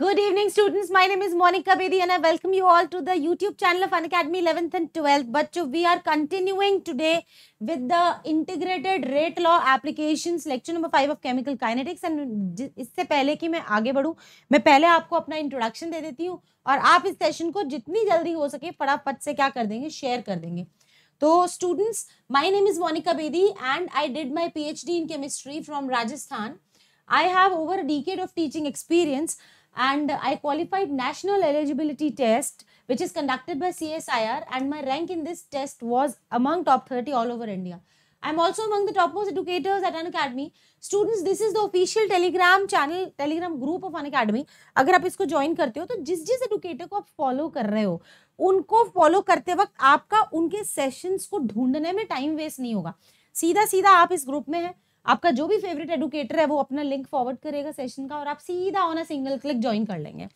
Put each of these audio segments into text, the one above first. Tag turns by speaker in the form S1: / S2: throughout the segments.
S1: Good evening students. My name is Monica Bedi and I welcome you all to the YouTube channel of Unacademy 11th and 12th. But we are continuing today with the integrated rate law applications lecture number 5 of chemical kinetics and इससे पहले कि मैं आगे बढ़ूं मैं पहले आपको अपना introduction दे देती हूं और आप इस सेशन को जितनी जल्दी हो सके फटाफट से क्या कर देंगे शेयर कर देंगे तो students my name is Monika Bedi and I did my PhD in chemistry from Rajasthan I have over a decade of teaching experience and I qualified National Eligibility Test which is conducted by CSIR and my rank in this test was among top 30 all over India. I am also among the top most educators at An Academy. Students, this is the official Telegram channel, Telegram group of An Academy. agar aap isko join karte ho to jis jis educator ko aap follow kar rahe ho unko follow karte waqt aapka unke sessions ko dhoondne mein time waste nahi hoga seedha seedha aap is group mein hai आपका जो भी favourite educator है वो अपना link forward करेगा session का और आप सीधा ऑन सिंगल क्लिक ज्वाइन कर लेंगे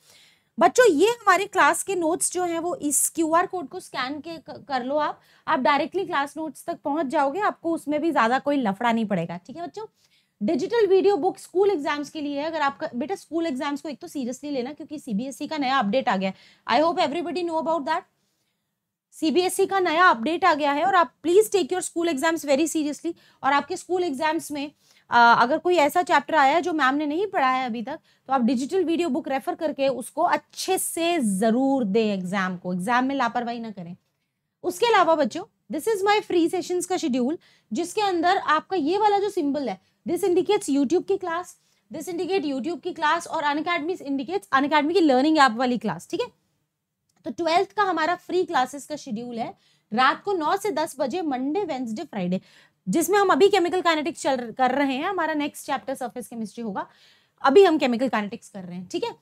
S1: बच्चों ये हमारे क्लास के नोट्स जो हैं वो इस क्यू आर कोड को स्कैन के कर लो आप आप डायरेक्टली क्लास नोट्स तक पहुंच जाओगे आपको उसमें भी ज़्यादा कोई लफड़ा नहीं पड़ेगा ठीक है बच्चों digital video book school exams के लिए है अगर आपका बेटा स्कूल एग्जाम्स को एक तो सीरियसली लेना क्योंकि सीबीएसई e का नया अपडेट आ गया I hope everybody know about that CBSE e का नया अपडेट आ गया है और आप please take your school exams very seriously और आपके स्कूल एग्जाम्स में आ, अगर कोई ऐसा चैप्टर आया है जो मैम ने नहीं पढ़ा है अभी तक तो आप डिजिटल वीडियो बुक रेफर करके उसको अच्छे से ज़रूर दें एग्ज़ाम को एग्ज़ाम में लापरवाही ना करें उसके अलावा बच्चों this is my free session का शेड्यूल जिसके अंदर आपका ये वाला जो सिंबल है दिस इंडिकेट्स यूट्यूब की क्लास दिस इंडिकेट यूट्यूब की क्लास और अनकेडमी इंडिकेट्स अनकेडमी की लर्निंग ऐप वाली क्लास ठीक है तो ट्वेल्थ का हमारा फ्री क्लासेस का शेड्यूल है रात को नौ से दस बजे मंडे वेंसडे फ्राइडे जिसमें हम अभी केमिकल काइनेटिक्स चल कर रहे हैं हमारा नेक्स्ट चैप्टर सर्फेस केमिस्ट्री होगा अभी हम केमिकल काइनेटिक्स कर रहे हैं ठीक है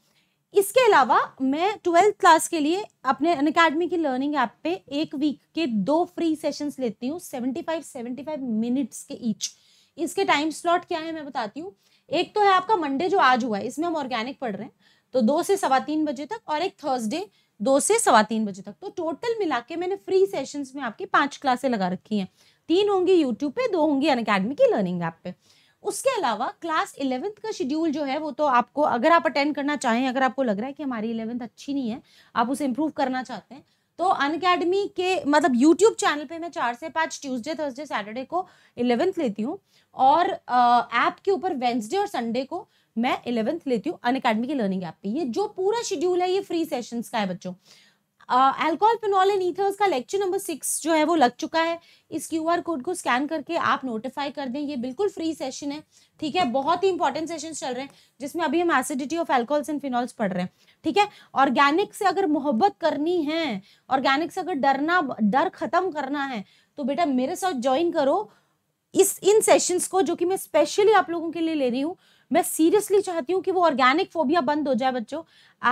S1: इसके अलावा मैं ट्वेल्थ क्लास के लिए अपने अनकेडमी की लर्निंग ऐप पे एक वीक के दो फ्री सेशंस लेती हूँ seventy five seventy five minutes के ईच इसके टाइम स्लॉट क्या है मैं बताती हूँ एक तो है आपका मंडे जो आज हुआ है इसमें हम ऑर्गेनिक पढ़ रहे हैं तो दो से सवा तीन बजे तक और एक थर्सडे दो से सवा तीन बजे तक तो टोटल मिला के मैंने फ्री सेशंस में आपकी पांच क्लासें लगा रखी हैं तीन होंगी यूट्यूब पे दो होंगी अन अकेडमी की लर्निंग ऐप पे उसके अलावा क्लास इलेवेंथ का शेड्यूल जो है वो तो आपको अगर आप अटेंड करना चाहें अगर आपको लग रहा है कि हमारी इलेवेंथ अच्छी नहीं है आप उसे इम्प्रूव करना चाहते हैं तो अन अकेडमी के मतलब यूट्यूब चैनल पे मैं चार से पाँच ट्यूसडे थर्सडे सैटरडे को इलेवेंथ लेती हूँ और ऐप के ऊपर वेंसडे और संडे को मैं इलेवंथ लेती हूँ अनकेडमी की लर्निंग ऐप पे ये जो पूरा शेड्यूल है ये फ्री सेशंस का है बच्चों एल्कोहल फिनॉल एंड ईथर्स का लेक्चर नंबर सिक्स जो है वो लग चुका है इस क्यू आर कोड को स्कैन करके आप नोटिफाई कर दें ये बिल्कुल फ्री सेशन है ठीक है बहुत ही इंपॉर्टेंट सेशन चल रहे हैं जिसमें अभी हम acidity of alcohols and phenols पढ़ रहे हैं ठीक है ऑर्गेनिक से अगर मोहब्बत करनी है ऑर्गेनिक से अगर डरना डर खत्म करना है तो बेटा मेरे साथ ज्वाइन करो इस इन सेशंस को जो कि मैं स्पेशली आप लोगों के लिए ले रही हूँ मैं सीरियसली चाहती हूँ कि वो ऑर्गेनिक फोबिया बंद हो जाए बच्चों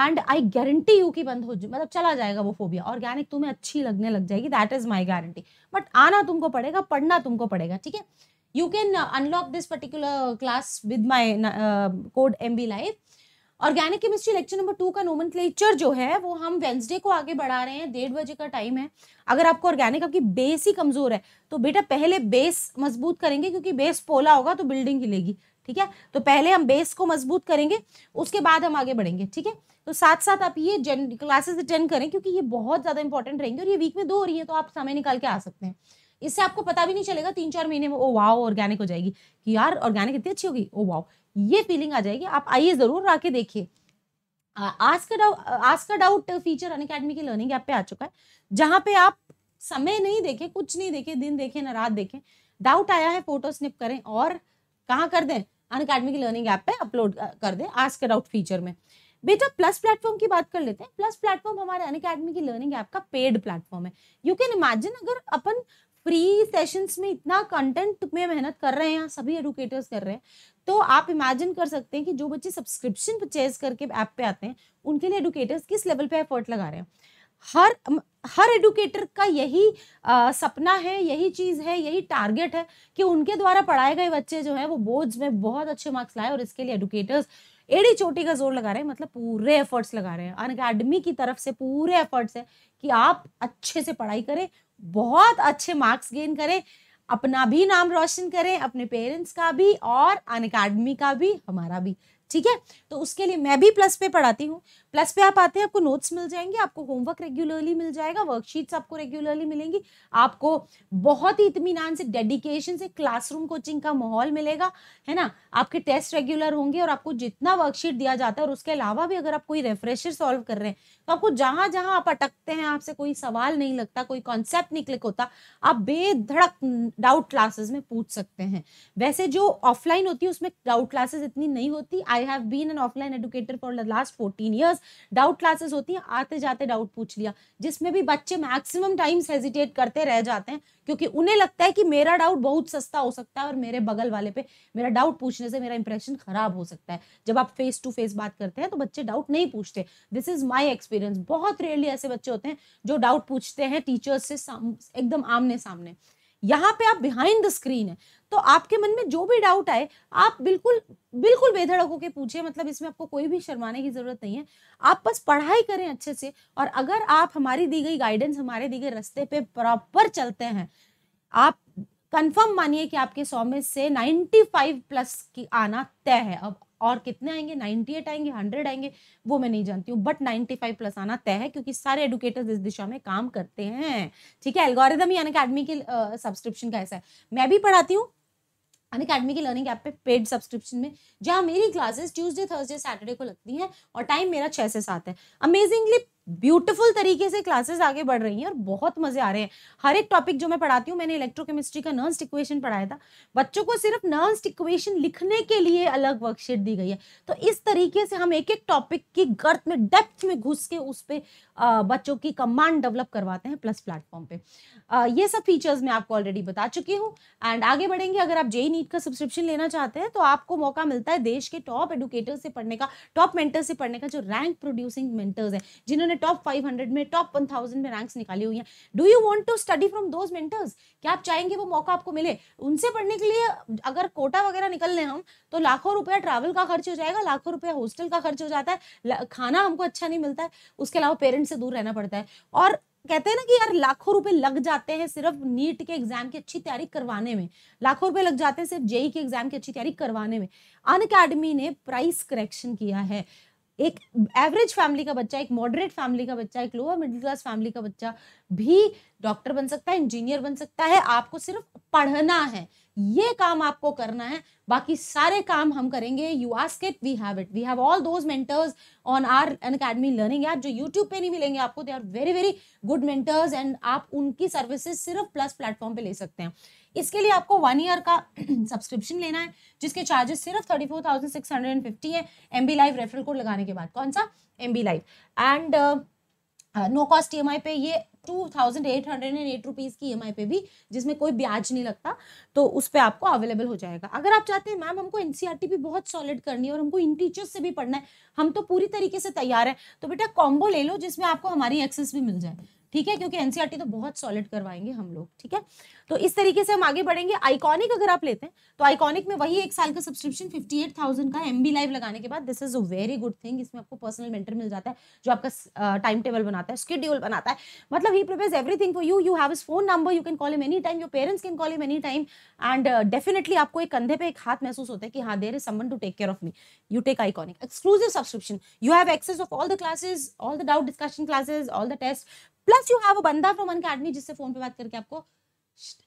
S1: एंड आई गारंटी यू कि बंद हो जाए मतलब चला जाएगा वो फोबिया ऑर्गेनिक तुम्हें अच्छी लगने लग जाएगी that is my guarantee but आना तुमको पड़ेगा पढ़ना तुमको पड़ेगा ठीक है you can unlock this particular class with my code M B live organic chemistry lecture number two का नोमन जो है वो हम वेंसडे को आगे बढ़ा रहे हैं डेढ़ बजे का टाइम है अगर आपको ऑर्गेनिक आपकी बेस ही कमज़ोर है तो बेटा पहले बेस मजबूत करेंगे क्योंकि बेस पोला होगा तो बिल्डिंग हिलेगी ठीक है तो पहले हम बेस को मजबूत करेंगे उसके बाद हम आगे बढ़ेंगे ठीक है तो साथ साथ आप ये क्लासेस अटेंड करें क्योंकि ये बहुत ज़्यादा इंपॉर्टेंट रहेंगे और ये वीक में दो हो रही है तो आप समय निकाल के आ सकते हैं इससे आपको पता भी नहीं चलेगा तीन चार महीने में ओ वाओ ऑर्गेनिक हो जाएगी कि यार ऑर्गेनिक इतनी अच्छी होगी ओ वाओ ये फीलिंग आ जाएगी आप आइए ज़रूर आके देखिए आज का डाउट आज डाउट फीचर अन अकेडमी की लर्निंग ऐप पे आ चुका है जहाँ पे आप समय नहीं देखें कुछ नहीं देखें दिन देखें ना रात देखें डाउट आया है फोटो स्निप करें और कहाँ कर दें अन अकेडमी की लर्निंग ऐप पे अपलोड कर दें आस्क आउट फीचर में बेटा प्लस प्लेटफॉर्म की बात कर लेते हैं प्लस प्लेटफॉर्म हमारे अन अकेडमी की लर्निंग ऐप का पेड प्लेटफॉर्म है यू कैन इमेजिन अगर अपन फ्री सेशंस में इतना कंटेंट में मेहनत कर रहे हैं या सभी एडुकेटर्स कर रहे हैं तो आप इमेजिन कर सकते हैं कि जो बच्चे सब्सक्रिप्शन परचेज करके ऐप पे आते हैं उनके लिए एडुकेटर्स किस लेवल पे एफर्ट लगा रहे हैं हर हर एडुकेटर का यही आ, सपना है यही चीज़ है यही टारगेट है कि उनके द्वारा पढ़ाए गए बच्चे जो हैं वो बोर्ड्स में बहुत अच्छे मार्क्स लाए और इसके लिए एडुकेटर्स एड़ी चोटी का जोर लगा रहे हैं मतलब पूरे एफर्ट्स लगा रहे हैं अन अकेडमी की तरफ से पूरे एफर्ट्स है कि आप अच्छे से पढ़ाई करें बहुत अच्छे मार्क्स गेन करें अपना भी नाम रोशन करें अपने पेरेंट्स का भी और अन अकेडमी का भी हमारा भी ठीक है तो उसके लिए मैं भी प्लस पे पढ़ाती हूँ प्लस पे आप आते हैं आपको नोट्स मिल जाएंगे आपको होमवर्क रेगुलरली मिल जाएगा वर्कशीट्स आपको रेगुलरली मिलेंगी आपको बहुत ही इतमान से डेडिकेशन से क्लासरूम कोचिंग का माहौल मिलेगा है ना आपके टेस्ट रेगुलर होंगे और आपको जितना वर्कशीट दिया जाता है और उसके अलावा भी अगर आप कोई रेफ्रेशर सॉल्व कर रहे हैं तो आपको जहाँ जहाँ आप अटकते हैं आपसे कोई सवाल नहीं लगता कोई कॉन्सेप्ट नहीं क्लिक होता आप बेधड़क डाउट क्लासेस में पूछ सकते हैं वैसे जो ऑफलाइन होती है उसमें डाउट क्लासेस इतनी नहीं होती I have been an offline educator for last fourteen years doubt classes होती हैं आते जाते डाउट पूछ लिया जिसमें भी बच्चे मैक्सिमम टाइम्स हेजिटेट करते रह जाते हैं क्योंकि उन्हें लगता है कि मेरा डाउट बहुत सस्ता हो सकता है और मेरे बगल वाले पे मेरा डाउट पूछने से मेरा इंप्रेशन खराब हो सकता है जब आप फेस टू फेस बात करते हैं तो बच्चे डाउट नहीं पूछते दिस इज माई एक्सपीरियंस बहुत रेयरली ऐसे बच्चे होते हैं जो डाउट पूछते हैं टीचर्स से एकदम आमने सामने यहाँ पे आप बिहाइंड द स्क्रीन है तो आपके मन में जो भी डाउट आए आप बिल्कुल बिल्कुल बेधड़क होकर पूछिए मतलब इसमें आपको कोई भी शर्माने की ज़रूरत नहीं है आप बस पढ़ाई करें अच्छे से और अगर आप हमारी दी गई गाइडेंस हमारे दी गए रस्ते पे प्रॉपर चलते हैं आप कंफर्म मानिए कि आपके सौ में से 95 प्लस की आना तय है अब और कितने आएंगे 98 आएंगे 100 आएंगे वो मैं नहीं जानती हूँ बट 95 प्लस आना तय है क्योंकि सारे एडुकेटर्स इस दिशा में काम करते हैं ठीक है एल्गोरिदम ही अन अकेडमी के सब्सक्रिप्शन का ऐसा है मैं भी पढ़ाती हूँ अन अकेडमी की लर्निंग ऐप पे पेड सब्सक्रिप्शन में जहाँ मेरी क्लासेस ट्यूजडे थर्सडे सैटरडे को लगती हैं और टाइम मेरा छः से सात है अमेजिंगली ब्यूटीफुल तरीके से क्लासेस आगे बढ़ रही हैं और बहुत मजे आ रहे हैं हर एक टॉपिक जो मैं पढ़ाती हूँ मैंने इलेक्ट्रोकेमिस्ट्री का नर्स इक्वेशन पढ़ाया था बच्चों को सिर्फ नर्स इक्वेशन लिखने के लिए अलग वर्कशीट दी गई है तो इस तरीके से हम एक एक टॉपिक की गर्त में डेप्थ में घुस के उस पर बच्चों की कमांड डेवलप करवाते हैं प्लस प्लेटफॉर्म पे आ, ये सब फीचर्स मैं आपको ऑलरेडी बता चुकी हूँ एंड आगे बढ़ेंगे अगर आप जेई नीट का सब्सक्रिप्शन लेना चाहते हैं तो आपको मौका मिलता है देश के टॉप एडुकेटर से पढ़ने का टॉप मेंटर से पढ़ने का जो रैंक प्रोड्यूसिंग मेंटर्स हैं जिन्होंने टॉप 500 में टॉप 1000 में रैंक्स निकाली हुई हैं do you want to study from those mentors क्या आप चाहेंगे वो मौका आपको मिले उनसे पढ़ने के लिए अगर कोटा वगैरह निकल लें हम तो लाखों रुपया ट्रैवल का खर्च हो जाएगा लाखों रुपया हॉस्टल का खर्च हो जाता है खाना हमको अच्छा नहीं मिलता है उसके अलावा पेरेंट्स से दूर रहना पड़ता है और कहते हैं ना कि यार लाखों रुपए लग जाते हैं सिर्फ नीट के एग्जाम की अच्छी तैयारी करवाने में लाखों रुपए लग जाते हैं सिर्फ जेई के एग्जाम की अच्छी तैयारी करवाने में अन ने प्राइस करेक्शन किया है एक एवरेज फैमिली का बच्चा एक मॉडरेट फैमिली का बच्चा एक लोअर मिडिल क्लास फैमिली का बच्चा भी डॉक्टर बन सकता है इंजीनियर बन सकता है आपको सिर्फ पढ़ना है ये काम आपको करना है बाकी सारे काम हम करेंगे you ask it we have it we have all those mentors on our Unacademy learning app जो यूट्यूब पे नहीं मिलेंगे आपको they are very very good mentors and आप उनकी सर्विसेज सिर्फ प्लस प्लेटफॉर्म पे ले सकते हैं इसके लिए आपको वन ईयर का सब्सक्रिप्शन लेना है जिसके चार्जेस सिर्फ thirty four thousand six hundred and fifty है M B live referral code लगाने के बाद कौन सा M B live and no cost E M I पे ये two thousand eight hundred and eight rupees की ई एम आई पे भी जिसमें कोई ब्याज नहीं लगता तो उस पर आपको अवेलेबल हो जाएगा अगर आप चाहते हैं मैम हमको एन सी आर टी भी बहुत सॉलिड करनी है और हमको इन टीचर्स से भी पढ़ना है हम तो पूरी तरीके से तैयार है तो बेटा कॉम्बो ले लो जिसमें आपको हमारी एक्सेस भी मिल जाए ठीक है क्योंकि एनसीईआरटी e तो बहुत सॉलिड करवाएंगे हम लोग ठीक है तो इस तरीके से हम आगे बढ़ेंगे आइकॉनिक अगर आप लेते हैं तो आइकॉनिक में वही एक साल का सब्सक्रिप्शन फिफ्टी एट थाउजेंड का एम बी लाइव लगाने के बाद this is a very good thing इसमें आपको पर्सनल मेंटर मिल जाता है जो आपका टाइम टेबल बनाता है स्कड्यूल बनाता है मतलब ही prepare everything for you you have is phone number you can call him any time your parents can call him any time and definitely आपको एक कंधे पे एक हाथ महसूस होता है कि हाँ there is someone to take care of me you take iconic exclusive subscription you have access of all the classes all the doubt discussion classes all the test plus you have a बंदा from Unacademy जिससे phone पे बात करके आपको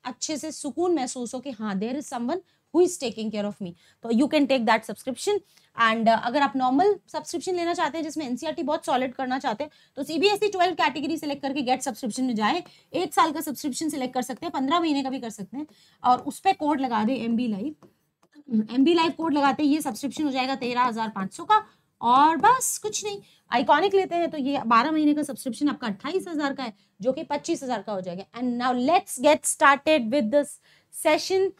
S1: अच्छे से सुकून महसूस हो कि हाँ there is someone who is taking care of me तो you can take that subscription and अगर आप नॉर्मल सब्सक्रिप्शन लेना चाहते हैं जिसमें एनसीआरटी e बहुत सॉलिड करना चाहते हैं तो सीबीएसई ट्वेल्व कैटेगरी सेलेक्ट करके गेट सब्सक्रिप्शन में जाए एक साल का सब्सक्रिप्शन सेलेक्ट कर सकते हैं पंद्रह महीने का भी कर सकते हैं और उस पर कोड लगा दे M B live M B live code लगाते ये सब्सक्रिप्शन हो जाएगा तेरह हजार पाँच सौ का और बस कुछ नहीं आइकॉनिक लेते हैं तो ये बारह महीने का सब्सक्रिप्शन आपका अट्ठाईस हज़ार का है जो कि पच्चीस हज़ार का हो जाएगा and now let's get started with this session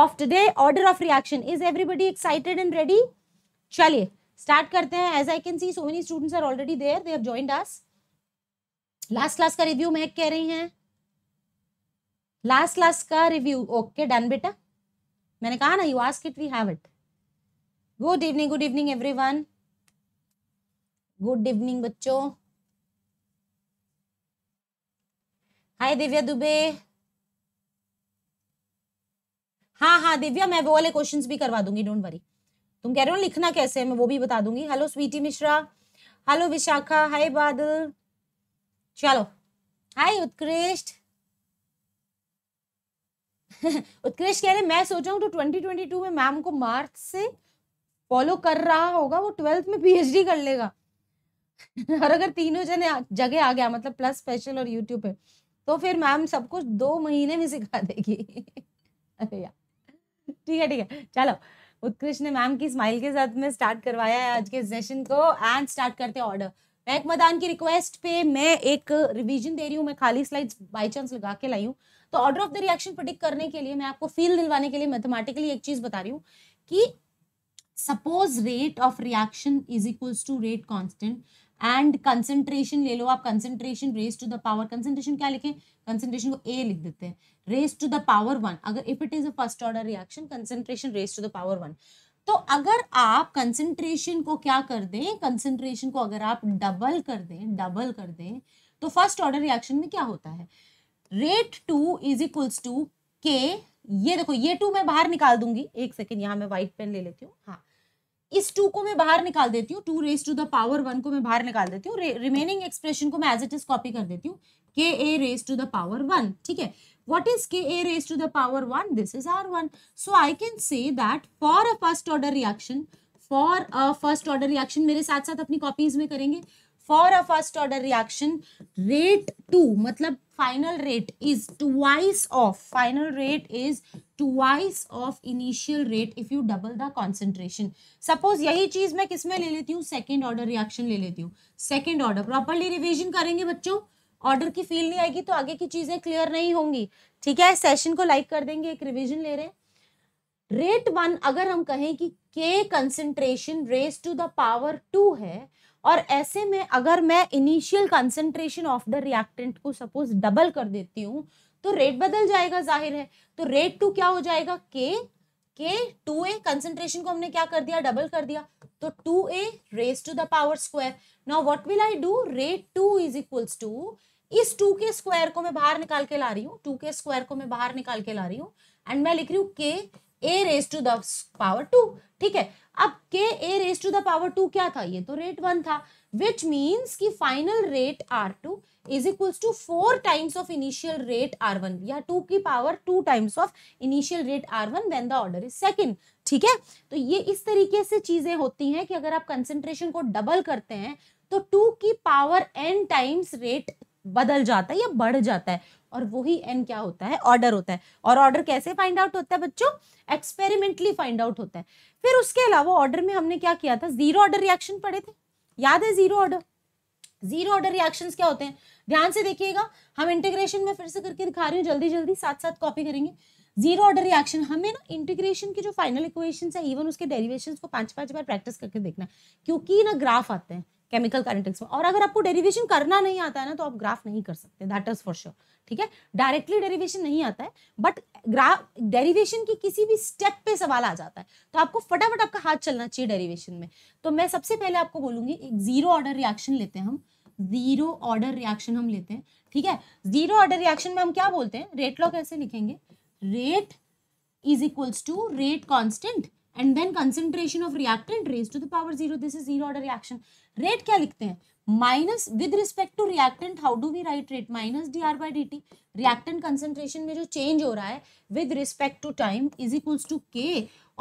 S1: of today order of reaction is everybody excited and ready चलिए स्टार्ट करते हैं as I can see so many students are already there they have joined us last class का review मैं कह रही हैं last class का review okay done बेटा मैंने कहा ना you ask it we have it good evening good evening everyone good evening बच्चों हाय दिव्या दुबे हाँ हाँ दिव्या मैं वो वाले क्वेश्चंस भी करवा दूंगी डोंट वरी तुम कह रहे हो लिखना कैसे है मैं वो भी बता दूंगी hello Sweety Mishra hello Vishakha hi Badal चलो हाय उत्कृष्ट उत्कृष्ट कह रहे मैं सोचा हूँ तो 2022 में मैम को मार्च से फॉलो कर रहा होगा वो ट्वेल्थ में पीएचडी कर लेगा और अगर तीनों जने जगह आ गया मतलब प्लस स्पेशल और यूट्यूब पे तो फिर मैम सब कुछ दो महीने में सिखा देगी अरे यार ठीक है ठीक है चलो उत्कृष्ट ने मैम की स्माइल के साथ में स्टार्ट करवाया है आज के सेशन को एंड स्टार्ट करते ऑर्डर मैक मदान की रिक्वेस्ट पे मैं एक रिवीजन दे रही हूँ मैं खाली स्लाइड्स बाय चांस लगा के लाई हूँ तो order of the reaction predict करने के लिए मैं आपको फील दिलवाने के लिए मैथमेटिकली एक चीज बता रही हूँ कि suppose rate of reaction is equals to rate constant and concentration ले लो आप concentration raise to the power concentration क्या लिखें कंसेंट्रेशन को ए लिख देते हैं raise to the power one अगर if it is a first order reaction concentration raise to the power one तो अगर आप कंसेंट्रेशन को क्या कर दें कंसेंट्रेशन को अगर आप डबल कर दें डबल कर दें तो फर्स्ट ऑर्डर रिएक्शन में क्या होता है rate two is equals to k ये देखो ये टू मैं बाहर निकाल दूंगी एक सेकेंड यहाँ मैं व्हाइट पेन ले लेती हूँ हाँ इस टू को मैं बाहर निकाल देती हूँ two raise to the power one को मैं बाहर निकाल देती हूँ रिमेनिंग एक्सप्रेशन को मैं एज इट इज कॉपी कर देती हूँ k A raise to the power one ठीक है what is k A raise to the power one this is R one so I can say that for a first order reaction for a first order reaction मेरे साथ साथ अपनी copies में करेंगे for a first order reaction rate two मतलब final rate is twice of final rate is twice of initial rate if you double the concentration suppose यही चीज मैं किस में ले लेती हूँ second order reaction ले लेती हूँ second order properly revision करेंगे बच्चों ऑर्डर की फील नहीं आएगी तो आगे की चीजें क्लियर नहीं होंगी ठीक है सेशन को लाइक कर देंगे एक रिविजन ले रहे हैं रेट वन अगर हम कहें कि k concentration raise to the power two है और ऐसे में अगर मैं initial concentration of the reactant को सपोज डबल कर देती हूँ तो रेट बदल जाएगा जाहिर है तो रेट टू क्या हो जाएगा के के टू ए कंसेंट्रेशन को हमने क्या कर दिया डबल कर दिया तो two A raise to the power square now what will I do rate two is equals to इस टू के स्क्वायर को मैं बाहर निकाल के ला रही हूँ टू के स्क्वायर को मैं बाहर निकाल के ला रही हूँ एंड मैं लिख रही हूँ k A raise to the power two ठीक है अब k A raise to the power two क्या था ये तो रेट वन था विच मीन्स की final rate R two is equals to four times of initial rate R one या टू की power two times of initial rate R one when the order is second ठीक है तो ये इस तरीके से चीजें होती हैं कि अगर आप कंसेंट्रेशन को डबल करते हैं तो टू की पावर एन टाइम्स रेट बदल जाता है या बढ़ जाता है और वही एन क्या होता है ऑर्डर होता है और ऑर्डर कैसे फाइंड आउट होता है बच्चों एक्सपेरिमेंटली फाइंड आउट होता है फिर उसके अलावा ऑर्डर में हमने क्या किया था जीरो ऑर्डर रिएक्शन पढ़े थे याद है zero order zero order reactions क्या होते हैं ध्यान से देखिएगा हम इंटीग्रेशन में फिर से करके दिखा रही हूँ जल्दी जल्दी साथ साथ कॉपी करेंगे जीरो ऑर्डर रिएक्शन हमें ना इंटीग्रेशन की जो फाइनल इक्वेशन है इवन उसके डेरिवेशन को पांच पांच बार प्रैक्टिस करके देखना क्योंकि ना ग्राफ आते हैं केमिकल काइनेटिक्स में और अगर आपको डेरिवेशन करना नहीं आता है ना तो आप ग्राफ नहीं कर सकते दैट इज फॉर श्योर ठीक है डायरेक्टली डेरिवेशन नहीं आता है बट ग्राफ डेरिवेशन की किसी भी स्टेप पे सवाल आ जाता है तो आपको फटाफट आपका हाथ चलना चाहिए डेरिवेशन में तो मैं सबसे पहले आपको बोलूंगी एक जीरो ऑर्डर रिएक्शन लेते हैं हम जीरो ऑर्डर रिएक्शन हम लेते हैं ठीक है जीरो ऑर्डर रिएक्शन में हम क्या बोलते हैं रेट लॉ कैसे लिखेंगे rate is equals to rate constant and then concentration of reactant raise to the power zero this is zero order reaction rate क्या लिखते हैं minus with respect to reactant how do we write rate minus d R by d t reactant concentration में जो change हो रहा है with respect to time is equals to k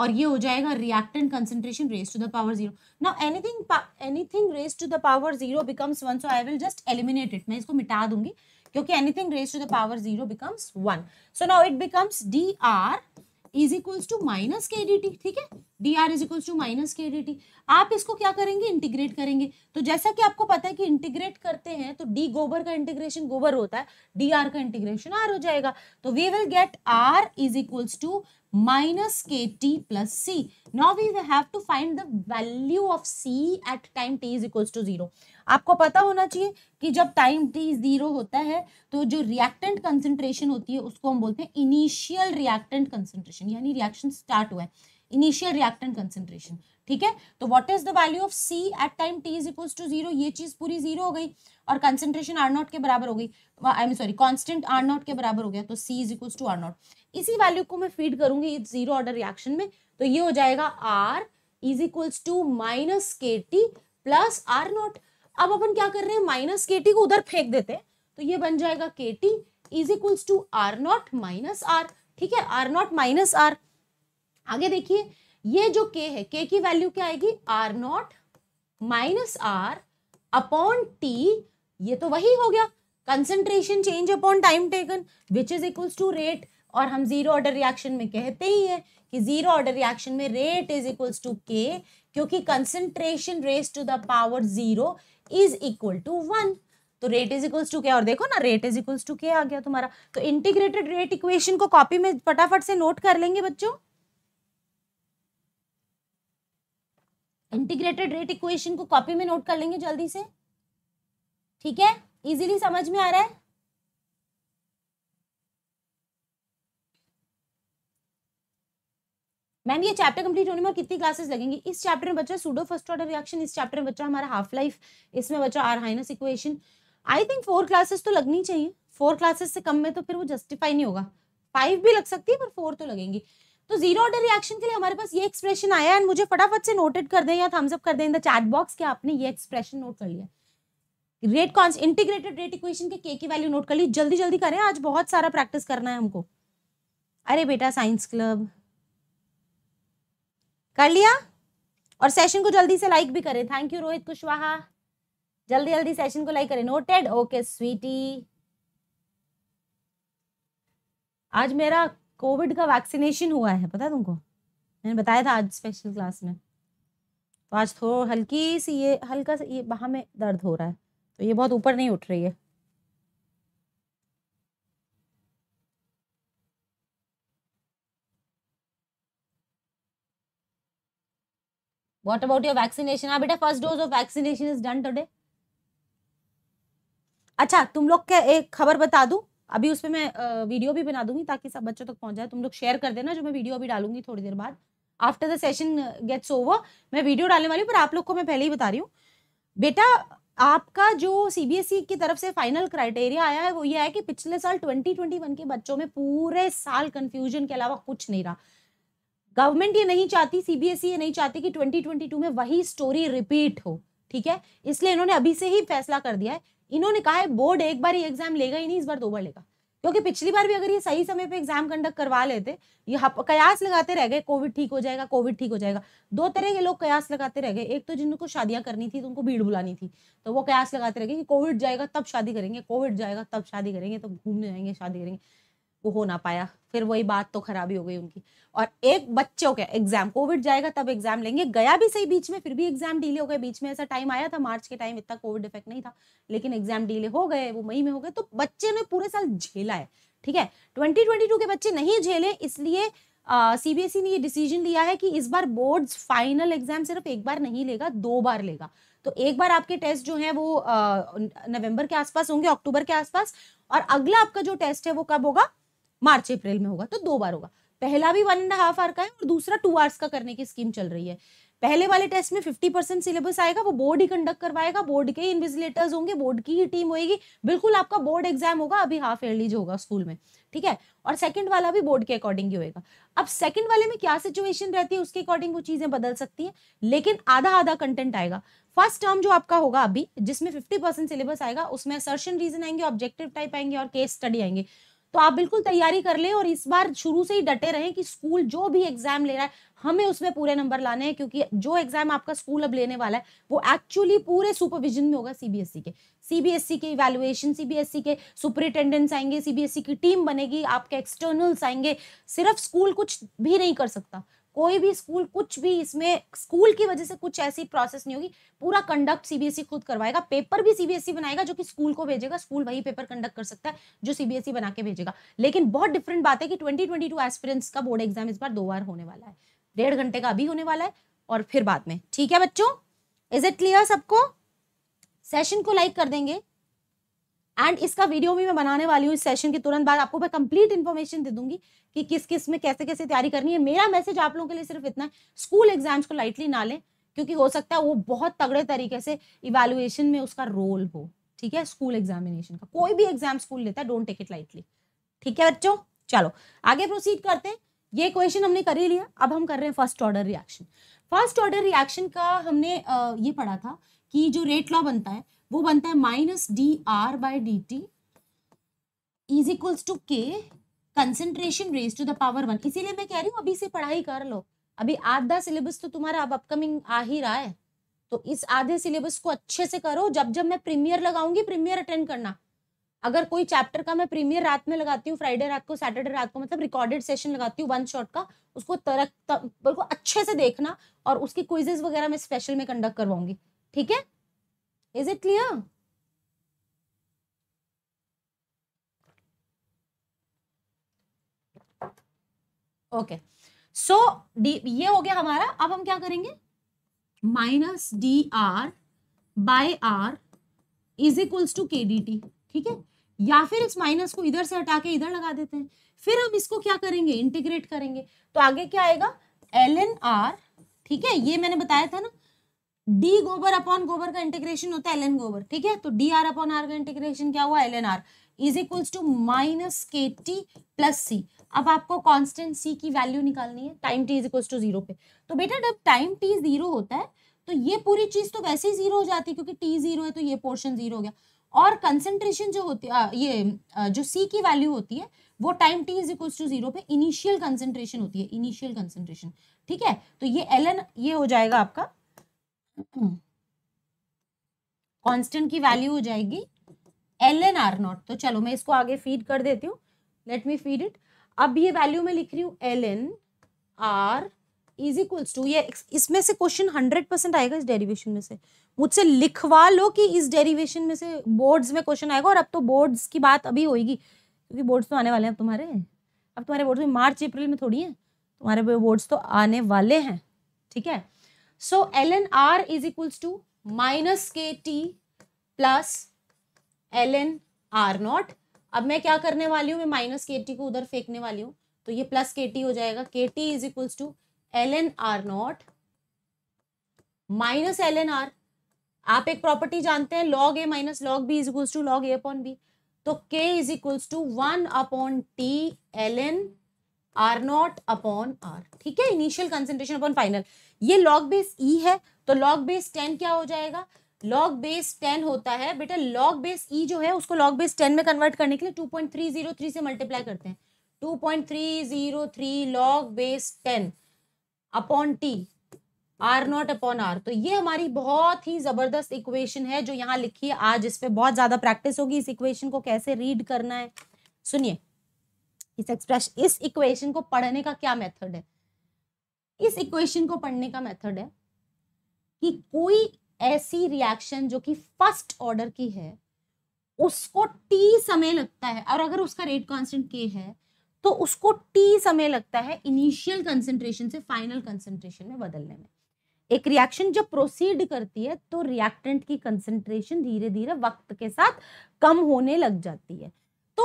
S1: और ये हो जाएगा reactant concentration raise to the power zero now anything anything raise to the power zero becomes one so I will just eliminate it मैं इसको मिटा दूंगी क्योंकि anything raise to the power zero becomes one so now it becomes d R is equals to minus k d t ठीक है d R is equals to minus k d t आप इसको क्या करेंगे इंटीग्रेट करेंगे तो जैसा कि आपको पता है कि इंटीग्रेट करते हैं तो डी गोबर का इंटीग्रेशन गोबर होता है डी आर का इंटीग्रेशन आर हो जाएगा तो we will get R is equals to minus k t plus C now we have to find the value of C at time t is equals to zero आपको पता होना चाहिए कि जब टाइम टी जीरो होता है तो जो रिएक्टेंट कंसेंट्रेशन होती है उसको हम बोलते हैं इनिशियल रिएक्टेंट कंसेंट्रेशन यानी रिएक्शन स्टार्ट हुआ है इनिशियल रिएक्टेंट कंसेंट्रेशन ठीक है तो what is the value of C at time t is equals to zero ये चीज पूरी जीरो हो गई और कंसेंट्रेशन आर नॉट के बराबर हो गई I mean sorry constant R not के बराबर हो गया तो C is equals to R not इसी वैल्यू को मैं फीड करूंगी इस जीरो ऑर्डर रिएक्शन में तो ये हो जाएगा R is equals to minus k t plus R not अब अपन क्या कर रहे हैं माइनस के टी को उधर फेंक देते हैं तो ये बन जाएगा k t is equals to R not minus R ठीक है आर नॉट माइनस आर आगे देखिए ये जो के है के की वैल्यू क्या आएगी R not minus R upon t ये तो वही हो गया concentration change upon time taken which is equals to rate और हम जीरो ऑर्डर रिएक्शन में कहते ही है कि जीरो ऑर्डर रिएक्शन में rate is equals to k क्योंकि concentration raise to the power zero is equal to one तो रेट इज इक्वल्स टू क्या और देखो ना रेट इज इक्वल्स टू के आ गया तुम्हारा तो इंटीग्रेटेड रेट इक्वेशन को कॉपी में फटाफट से नोट कर लेंगे बच्चों इंटीग्रेटेड रेट इक्वेशन को कॉपी में नोट कर लेंगे जल्दी से ठीक है इजीली समझ में आ रहा है मैम ये चैप्टर कंप्लीट होने में कितनी क्लासेस लगेंगी इस चैप्टर में बच्चा सुडो फर्स्ट ऑर्डर रिएक्शन इस चैप्टर में बच्चा हमारा हाफ लाइफ इसमें बच्चा Arrhenius equation I think four classes तो लगनी चाहिए फोर क्लासेस से कम में तो फिर वो जस्टिफाई नहीं होगा फाइव भी लग सकती है पर फोर तो लगेंगी तो जीरो ऑर्डर रिएक्शन के लिए हमारे पास ये एक्सप्रेशन आया एंड मुझे फटाफट से नोटेड कर दें या थम्स अप कर दें इन द चैट बॉक्स के आपने ये एक्सप्रेशन नोट कर लिया rate cons integrated rate equation के के की वैल्यू नोट कर ली जल्दी जल्दी करें आज बहुत सारा प्रैक्टिस करना है हमको अरे बेटा साइंस क्लब कर लिया और सेशन को जल्दी से लाइक भी करें थैंक यू रोहित कुशवाहा जल्दी जल्दी सेशन को लाइक करें नोटेड ओके स्वीटी आज मेरा कोविड का वैक्सीनेशन हुआ है पता है तुमको मैंने बताया था आज स्पेशल क्लास में तो आज थोड़ा हल्की सी ये हल्का सा ये बाह में दर्द हो रहा है तो ये बहुत ऊपर नहीं उठ रही है what about your vaccination हाँ बेटा first dose of vaccination is done today अच्छा तुम लोग के एक खबर बता दूँ अभी उस पर मैं वीडियो भी बना दूंगी ताकि सब बच्चों तक पहुंच जाए तुम लोग शेयर कर देना जो मैं वीडियो अभी डालूंगी थोड़ी देर बाद after the session gets over मैं वीडियो डालने वाली हूँ पर आप लोग को मैं पहले ही बता रही हूँ बेटा आपका जो सीबीएसई e की तरफ से फाइनल क्राइटेरिया आया है वो ये है कि पिछले साल 2021 के बच्चों में पूरे साल कंफ्यूजन के अलावा कुछ नहीं रहा गवर्नमेंट ये नहीं चाहती सीबीएसई e ये नहीं चाहती कि 2022 में वही स्टोरी रिपीट हो ठीक है इसलिए इन्होंने अभी से ही फैसला कर दिया है इन्होंने कहा है बोर्ड एक बार ये एग्जाम लेगा ही नहीं इस बार दो बार लेगा क्योंकि पिछली बार भी अगर ये सही समय पे एग्जाम कंडक्ट करवा लेते ये कयास लगाते रह गए कोविड ठीक हो जाएगा कोविड ठीक हो जाएगा दो तरह के लोग कयास लगाते रह गए एक तो जिनको शादियां करनी थी तो उनको भीड़ बुलानी थी तो वो कयास लगाते रह गए कि कोविड जाएगा तब शादी करेंगे कोविड जाएगा तब शादी करेंगे तो घूमने जाएंगे शादी करेंगे वो हो ना पाया फिर वही बात तो खराबी हो गई उनकी और एक बच्चों के एग्जाम कोविड जाएगा तब एग्जाम लेंगे गया भी सही बीच में फिर भी एग्जाम डीले हो गए बीच में ऐसा टाइम आया था मार्च के टाइम इतना कोविड इफेक्ट नहीं था लेकिन एग्जाम डीले हो गए वो मई में हो गए तो बच्चे ने पूरे साल झेला है ठीक है ट्वेंटी के बच्चे नहीं झेले इसलिए सीबीएसई e ने ये डिसीजन लिया है कि इस बार बोर्ड फाइनल एग्जाम सिर्फ एक बार नहीं लेगा दो बार लेगा तो एक बार आपके टेस्ट जो है वो नवंबर के आसपास होंगे अक्टूबर के आसपास और अगला आपका जो टेस्ट है वो कब होगा मार्च अप्रैल में होगा तो दो बार होगा पहला भी वन एंड हाफ आवर का है और दूसरा टू आवर्स का करने की स्कीम चल रही है पहले वाले टेस्ट में फिफ्टी परसेंट सिलेबस आएगा वो बोर्ड ही कंडक्ट करवाएगा बोर्ड के ही इन्विजिलेटर्स होंगे बोर्ड की ही टीम होगी बिल्कुल आपका बोर्ड एग्जाम होगा अभी हाफ ईयरली जो होगा स्कूल में ठीक है और सेकंड वाला भी बोर्ड के अकॉर्डिंग ही होगा अब सेकंड वाले में क्या सिचुएशन रहती है उसके अकॉर्डिंग वो चीज़ें बदल सकती हैं लेकिन आधा आधा कंटेंट आएगा फर्स्ट टर्म जो आपका होगा अभी जिसमें फिफ्टी परसेंट सिलेबस आएगा उसमें सर्शन रीजन आएंगे ऑब्जेक्टिव टाइप आएंगे और केस स्टडी आएंगे तो आप बिल्कुल तैयारी कर लें और इस बार शुरू से ही डटे रहें कि स्कूल जो भी एग्जाम ले रहा है हमें उसमें पूरे नंबर लाने हैं क्योंकि जो एग्जाम आपका स्कूल अब लेने वाला है वो एक्चुअली पूरे सुपरविजन में होगा सीबीएसई e के सीबीएसई e के इवेलुएशन सीबीएसई e के सुपरिटेंडेंट्स आएंगे सीबीएसई की टीम बनेगी आपके एक्सटर्नल्स आएंगे सिर्फ स्कूल कुछ भी नहीं कर सकता कोई भी स्कूल कुछ भी इसमें स्कूल की वजह से कुछ ऐसी प्रोसेस नहीं होगी पूरा कंडक्ट सीबीएसई e खुद करवाएगा पेपर भी सीबीएसई e बनाएगा जो कि स्कूल को भेजेगा स्कूल वही पेपर कंडक्ट कर सकता है जो सीबीएसई e बना के भेजेगा लेकिन बहुत डिफरेंट बात है कि ट्वेंटी ट्वेंटी टू एस्पिरेंट्स का बोर्ड एग्जाम इस बार दो बार होने वाला है डेढ़ घंटे का अभी होने वाला है और फिर बाद में ठीक है बच्चों इज इट क्लियर सबको सेशन को लाइक कर देंगे एंड इसका वीडियो भी मैं बनाने वाली हूँ इस सेशन के तुरंत बाद आपको मैं कंप्लीट इन्फॉर्मेशन दे दूंगी कि किस किस में कैसे कैसे तैयारी करनी है मेरा मैसेज आप लोगों के लिए सिर्फ इतना है स्कूल एग्जाम्स को लाइटली ना लें क्योंकि हो सकता है वो बहुत तगड़े तरीके से इवेलुएशन में उसका रोल हो ठीक है स्कूल एग्जामिनेशन का कोई भी एग्जाम स्कूल लेता है डोंट टेक इट लाइटली ठीक है बच्चों चलो आगे प्रोसीड करते हैं ये क्वेश्चन हमने कर ही लिया अब हम कर रहे हैं first order reaction first order reaction का हमने ये पढ़ा था कि जो रेट लॉ बनता है वो बनता है minus d R by d t is equals to k concentration raise to the power one इसीलिए मैं कह रही हूँ अभी से पढ़ाई कर लो अभी आधा सिलेबस तो तुम्हारा अब अपकमिंग आ ही रहा है तो इस आधे सिलेबस को अच्छे से करो जब जब मैं प्रीमियर लगाऊंगी प्रीमियर अटेंड करना अगर कोई चैप्टर का मैं प्रीमियर रात में लगाती हूँ फ्राइडे रात को सैटरडे रात को मतलब रिकॉर्डेड सेशन लगाती हूँ वन शॉट का उसको तरक बिल्कुल अच्छे से देखना और उसकी क्विजेज वगैरह मैं स्पेशल में कंडक्ट करवाऊंगी ठीक है is it clear okay so d ये हो गया हमारा अब हम क्या करेंगे minus d R by R is equals to k d t ठीक है या फिर इस माइनस को इधर से हटा के इधर लगा देते हैं फिर हम इसको क्या करेंगे इंटीग्रेट करेंगे तो आगे क्या आएगा एल एन आर ठीक है ये मैंने बताया था ना डी गोबर अपॉन गोबर का इंटीग्रेशन होता है एल एन गोबर ठीक है तो डी आर अपॉन आर का इंटीग्रेशन क्या हुआ l n R is equals to minus k t plus C अब आपको कांस्टेंट सी की वैल्यू निकालनी है time t is equals to zero पे तो बेटा जब टाइम टी जीरो होता है तो ये पूरी चीज तो वैसे ही जीरो हो जाती है क्योंकि टी जीरो है तो ये पोर्शन जीरो हो गया और कंसेंट्रेशन जो होती है ये जो सी की वैल्यू होती है वो time t is equals to zero पे इनिशियल कंसेंट्रेशन होती है इनिशियल कंसेंट्रेशन ठीक है तो ये एल ये हो जाएगा आपका कांस्टेंट की वैल्यू हो जाएगी एल एन आर नॉट तो चलो मैं इसको आगे फीड कर देती हूँ लेट मी फीड इट अब ये वैल्यू मैं लिख रही हूँ l n R is equals to ये इसमें से क्वेश्चन हंड्रेड परसेंट आएगा इस डेरिवेशन में से मुझसे लिखवा लो कि इस डेरिवेशन में से बोर्ड्स में क्वेश्चन आएगा और अब तो बोर्ड्स की बात अभी होगी क्योंकि बोर्ड्स तो आने वाले हैं अब तुम्हारे अब तुम्हारे बोर्ड्स में मार्च अप्रैल में थोड़ी है तुम्हारे बोर्ड्स तो आने वाले हैं ठीक है so l n R is equals to minus k t plus l n R not अब मैं क्या करने वाली हूँ मैं माइनस के टी को उधर फेंकने वाली हूँ तो ये प्लस के टी हो जाएगा k t is equals to l n R not minus l n R आप एक प्रॉपर्टी जानते हैं log A minus log B is equals to log A upon B तो k is equals to one upon t l n R not upon are ठीक है initial concentration upon final ये log base e है तो log base ten क्या हो जाएगा log base ten होता है बेटा लॉग बेस ई जो है उसको लॉग बेस टेन में कन्वर्ट करने के लिए two point three zero three से मल्टीप्लाई करते हैं two point three zero three log base ten upon t R not upon R तो ये हमारी बहुत ही ज़बरदस्त इक्वेशन है जो यहाँ लिखी है आज इस पर बहुत ज़्यादा प्रैक्टिस होगी इस इक्वेशन को कैसे रीड करना है सुनिए इस एक्सप्रेशन इस इक्वेशन को पढ़ने का क्या मेथड है इस इक्वेशन को पढ़ने का मेथड है कि कोई ऐसी रिएक्शन जो कि फर्स्ट ऑर्डर की है उसको टी समय लगता है और अगर उसका रेट कांस्टेंट के है तो उसको टी समय लगता है इनिशियल कंसेंट्रेशन से फाइनल कंसेंट्रेशन में बदलने में एक रिएक्शन जब प्रोसीड करती है तो रिएक्टेंट की कंसेंट्रेशन धीरे धीरे वक्त के साथ कम होने लग जाती है तो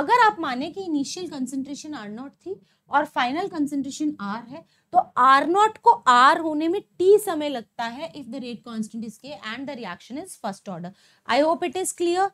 S1: अगर आप माने कि इनिशियल कंसेंट्रेशन आर नॉट थी और फाइनल कंसेंट्रेशन आर है तो आर नॉट को आर होने में टी समय लगता है if the rate constant is k and the reaction is first order I hope it is clear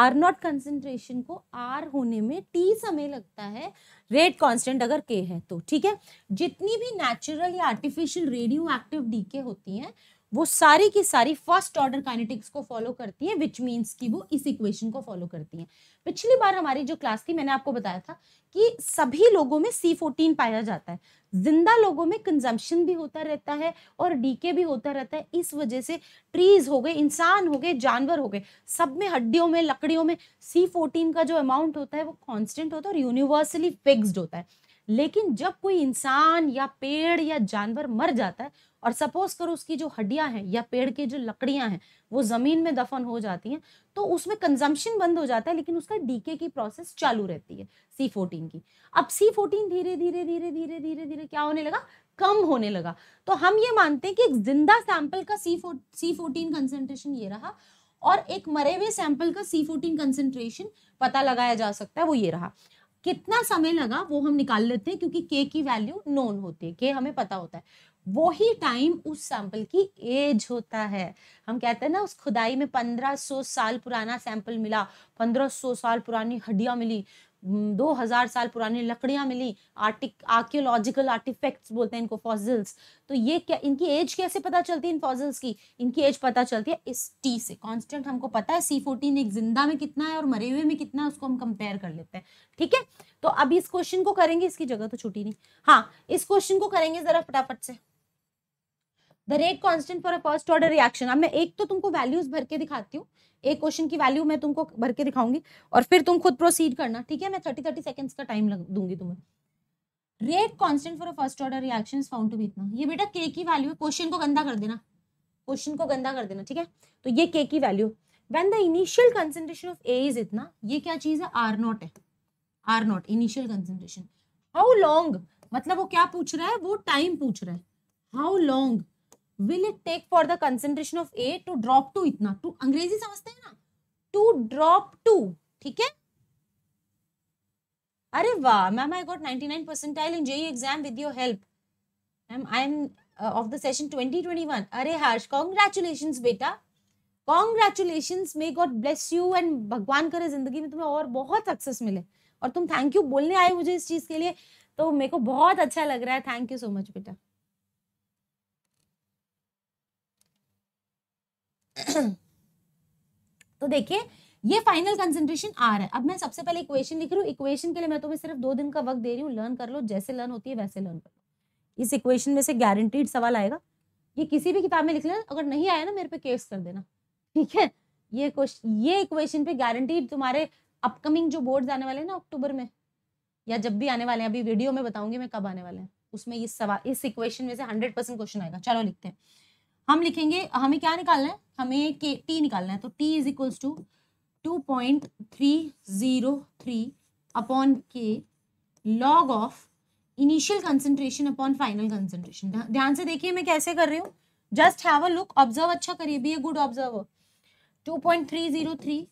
S1: R not concentration को आर होने में टी समय लगता है रेट कॉन्स्टेंट अगर के है तो ठीक है जितनी भी नेचुरल या आर्टिफिशियल रेडियो एक्टिव के होती हैं वो सारी की सारी फर्स्ट ऑर्डर काइनेटिक्स को फॉलो करती है विच मीन्स कि वो इस इक्वेशन को फॉलो करती है पिछली बार हमारी जो क्लास थी मैंने आपको बताया था कि सभी लोगों में सी फोर्टीन पाया जाता है जिंदा लोगों में कंजम्पशन भी होता रहता है और डीके भी होता रहता है इस वजह से ट्रीज हो गए इंसान हो गए जानवर हो गए सब में हड्डियों में लकड़ियों में सी फोर्टीन का जो अमाउंट होता है वो कॉन्स्टेंट होता है और यूनिवर्सली फिक्सड होता है लेकिन जब कोई इंसान या पेड़ या जानवर मर जाता है और सपोज करो उसकी जो हड्डियां हैं या पेड़ के जो लकड़ियां हैं वो ज़मीन में दफन हो जाती हैं तो उसमें कंजम्पशन बंद हो जाता है लेकिन उसका डीके की प्रोसेस चालू रहती है सी फोर्टीन की अब सी फोर्टीन धीरे धीरे धीरे धीरे धीरे धीरे क्या होने लगा कम होने लगा तो हम ये मानते हैं कि एक जिंदा सैंपल का सी फो सी फोर्टीन कंसेंट्रेशन ये रहा और एक मरे हुए सैंपल का सी फोर्टीन कंसेंट्रेशन पता लगाया जा सकता है वो ये रहा कितना समय लगा वो हम निकाल लेते हैं क्योंकि के की वैल्यू नोन होती है के हमें पता होता है वही टाइम उस सैंपल की एज होता है हम कहते हैं ना उस खुदाई में 1500 साल पुराना सैंपल मिला 1500 साल पुरानी हड्डियां मिली 2000 साल पुरानी लकड़ियां मिली आर्टिक आर्कियोलॉजिकल आर्टिफैक्ट्स बोलते हैं इनको फॉसिल्स तो ये क्या इनकी एज कैसे पता चलती है इन फॉसिल्स की इनकी एज पता चलती है इस टी से कॉन्स्टेंट हमको पता है सी फोर्टीन एक जिंदा में कितना है और मरे हुए में कितना है उसको हम कंपेयर कर लेते हैं ठीक है तो अब इस क्वेश्चन को करेंगे इसकी जगह तो छुटी नहीं हाँ इस क्वेश्चन को करेंगे जरा फटाफट से the rate constant for a first order reaction अब मैं एक तो तुमको वैल्यूज भर के दिखाती हूँ एक क्वेश्चन की वैल्यू मैं तुमको भर के दिखाऊंगी और फिर तुम खुद प्रोसीड करना ठीक है मैं थर्टी थर्टी सेकेंड्स का टाइम दूंगी तुम्हें rate constant for a first order reaction found to बीतना ये बेटा के की वैल्यू है क्वेश्चन को गंदा कर देना क्वेश्चन को गंदा कर देना ठीक है तो ये के की value when the initial concentration of A is इतना ये क्या चीज है आर नॉट है R not initial concentration how long मतलब वो क्या पूछ रहा है वो टाइम पूछ रहा है how long will it take for the concentration of A to drop to इतना टू अंग्रेजी समझते हैं ना टू ड्रॉप टू ठीक है अरे वाह ma'am I got ninety nine percentile in JEE exam with your help ma'am I am of the session twenty twenty one अरे हर्ष कॉन्ग्रेचुलेशन बेटा congratulation may God bless you and भगवान करे जिंदगी में तुम्हें और बहुत सक्सेस मिले और तुम थैंक यू बोलने आए मुझे इस चीज़ के लिए तो मेरे को बहुत अच्छा लग रहा है थैंक यू सो मच बेटा तो देखिए ये फाइनल कंसेंट्रेशन आ रहा है अब मैं सबसे पहले इक्वेशन लिख रही हूँ इक्वेशन के लिए मैं तुम्हें सिर्फ दो दिन का वक्त दे रही हूँ लर्न कर लो जैसे लर्न होती है वैसे लर्न कर लो इस इक्वेशन में से गारंटीड सवाल आएगा ये किसी भी किताब में लिख लेना अगर नहीं आया ना मेरे पे केस कर देना ठीक है ये क्वेश्चन ये इक्वेशन पे गारंटीड तुम्हारे अपकमिंग जो बोर्ड आने वाले हैं ना अक्टूबर में या जब भी आने वाले हैं अभी वीडियो में बताऊंगी मैं कब आने वाले हैं उसमें इस सवाल इस इक्वेशन में से हंड्रेड परसेंट क्वेश्चन आएगा चलो लिखते हैं हम लिखेंगे हमें क्या निकालना है हमें के टी निकालना है तो T is equals to two point three zero three upon k log of initial concentration upon final concentration ध्यान से देखिए मैं कैसे कर रही हूँ just have a look observe अच्छा करिए be a good observer two point three zero three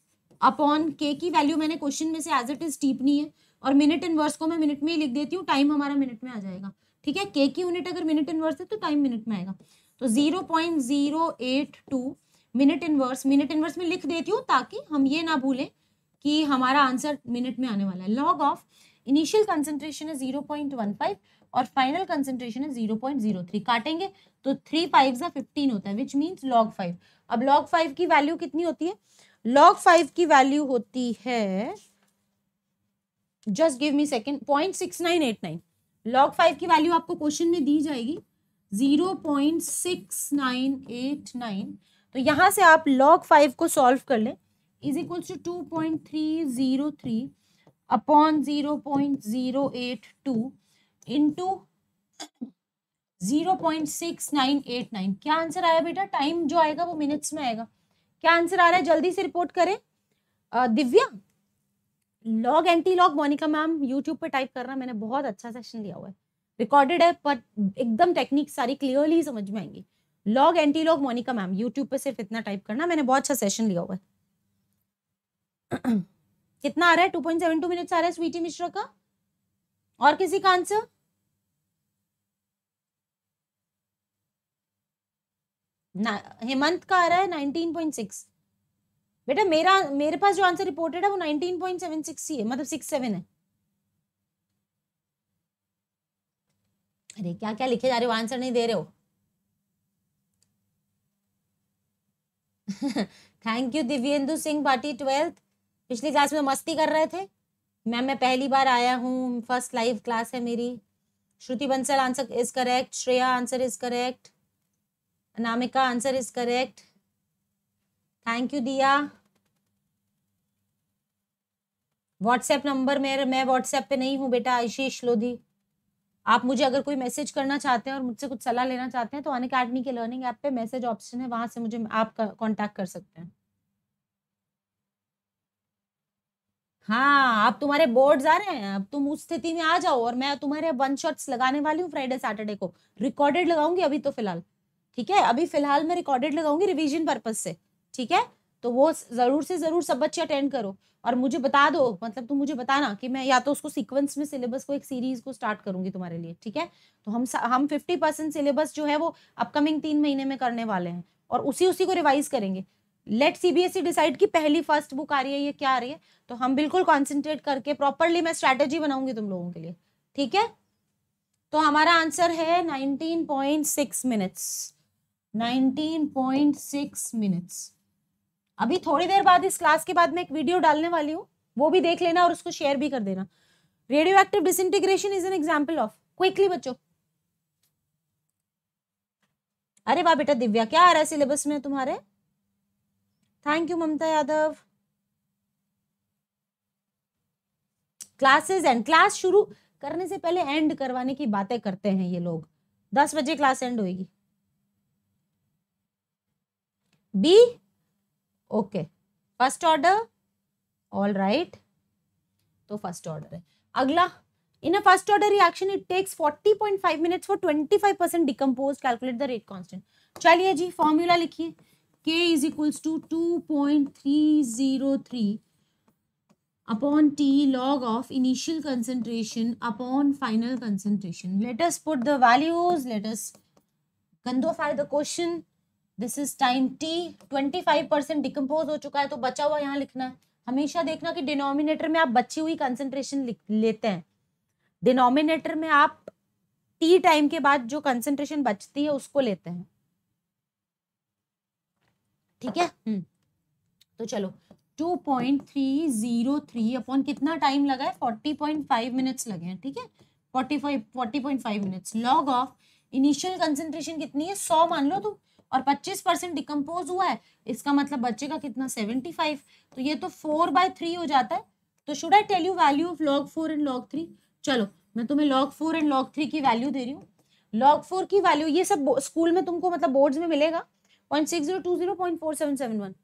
S1: upon k की वैल्यू मैंने क्वेश्चन में से एज इट इज टीपनी है और मिनट इनवर्स को मैं मिनट में ही लिख देती हूँ टाइम हमारा मिनट में आ जाएगा ठीक है के की यूनिट अगर मिनट इनवर्स है तो टाइम मिनट में आएगा तो zero point zero eight two minute inverse minute inverse में लिख देती हूँ ताकि हम ये ना भूलें कि हमारा आंसर मिनट में आने वाला है लॉग ऑफ इनिशियल कंसेंट्रेशन है जीरो पॉइंट वन फाइव और फाइनल कंसेंट्रेशन है जीरो पॉइंट जीरो थ्री काटेंगे तो थ्री फाइव या फिफ्टीन होता है विच मीन्स लॉग फाइव अब लॉग फाइव की वैल्यू कितनी होती है लॉग फाइव की वैल्यू होती है just give me second point six nine eight nine log five की वैल्यू आपको क्वेश्चन में दी जाएगी zero point six nine eight nine तो यहाँ से आप लॉग फाइव को सॉल्व कर लें is equals to two point three zero three upon zero point zero eight two into zero point six nine eight nine क्या आंसर आया बेटा टाइम जो आएगा वो मिनट्स में आएगा क्या आंसर आ रहा है जल्दी से रिपोर्ट करें Divya log anti log Monika ma'am YouTube पर टाइप करना मैंने बहुत अच्छा सेशन लिया हुआ है रिकॉर्डेड है पर एकदम टेक्निक सारी क्लियरली समझ में आएंगी log anti log Monika ma'am YouTube पर सिर्फ इतना टाइप करना मैंने बहुत अच्छा सेशन लिया हुआ है कितना आ रहा है two point seven two minutes आ रहा है स्वीटी मिश्रा का और किसी का आंसर हेमंत का आ रहा है नाइनटीन पॉइंट सिक्स बेटा मेरा मेरे पास जो आंसर रिपोर्टेड है वो नाइनटीन पॉइंट सेवन सिक्स ही है मतलब सिक्स सेवन है अरे क्या क्या लिखे जा रहे हो आंसर नहीं दे रहे हो thank you Divyendu Singh Bhati twelfth पिछली क्लास में मस्ती कर रहे थे मैम मैं पहली बार आया हूँ फर्स्ट लाइव क्लास है मेरी Shruti Bansal answer is correct Shreya answer is correct Anamika answer is correct thank you Diya WhatsApp number मेरे मैं व्हाट्सएप पे नहीं हूँ बेटा आशीष लोधी आप मुझे अगर कोई मैसेज करना चाहते हैं और मुझसे कुछ सलाह लेना चाहते हैं तो अन अकेडमी के लर्निंग ऐप पे मैसेज ऑप्शन है वहां से मुझे आप कॉन्टेक्ट कर सकते हैं हाँ आप तुम्हारे बोर्ड्स आ रहे हैं अब तुम उस स्थिति में आ जाओ और मैं तुम्हारे वन शॉट्स लगाने वाली हूँ फ्राइडे सैटरडे को रिकॉर्डेड लगाऊंगी अभी तो फिलहाल ठीक है अभी फिलहाल मैं रिकॉर्डेड लगाऊंगी रिविजन पर्पज से ठीक है तो वो ज़रूर से ज़रूर सब बच्चे अटेंड करो और मुझे बता दो मतलब तुम मुझे बताना कि मैं या तो उसको सीक्वेंस में सिलेबस को एक सीरीज को स्टार्ट करूंगी तुम्हारे लिए ठीक है तो हम हम फिफ्टी परसेंट सिलेबस जो है वो अपकमिंग तीन महीने में करने वाले हैं और उसी उसी को रिवाइज करेंगे लेट सीबीएसई डिसाइड की पहली फर्स्ट बुक आ रही है ये क्या आ रही है तो हम बिल्कुल कॉन्सेंट्रेट करके प्रॉपरली मैं स्ट्रैटेजी बनाऊंगी तुम लोगों के लिए ठीक है तो हमारा आंसर है नाइनटीन मिनट्स नाइनटीन मिनट्स अभी थोड़ी देर बाद इस क्लास के बाद मैं एक वीडियो डालने वाली हूँ वो भी देख लेना और उसको शेयर भी कर देना radioactive integration is an example of quickly बच्चों अरे वाह बेटा दिव्या क्या आ रहा है सिलेबस में तुम्हारे thank you Mamta Yadav classes and class शुरू करने से पहले एंड करवाने की बातें करते हैं ये लोग दस बजे क्लास एंड होगी B okay first order all right तो फर्स्ट ऑर्डर है अगला in a first order reaction it takes 40.5 minutes for 25% decompose calculate the rate constant चलिए जी फॉर्मूला लिखिए k is equals to two point three zero three upon t log of initial concentration upon final concentration let's put the values let's us codify the question this is time t twenty five percent decompose हो चुका है तो बचा हुआ यहाँ लिखना है हमेशा देखना कि डिनोमिनेटर में आप बची हुई कंसेंट्रेशन लेते हैं डिनोमिनेटर में आप टी टाइम के बाद जो कंसेंट्रेशन बचती है उसको लेते हैं ठीक है हम्म। तो चलो two point three zero three upon कितना टाइम लगा है फोर्टी पॉइंट फाइव मिनट्स लगे हैं ठीक है forty five forty point five minutes log of initial concentration कितनी है सौ मान लो तो और 25 परसेंट डिकम्पोज हुआ है इसका मतलब बचेगा कितना 75 तो ये तो फोर बाय थ्री हो जाता है तो should I tell you value of log four and log three चलो मैं तुम्हें log four and log three की वैल्यू दे रही हूँ लॉग फोर की वैल्यू ये सब स्कूल में तुमको मतलब बोर्ड्स में मिलेगा point six zero two zero point four seven seven one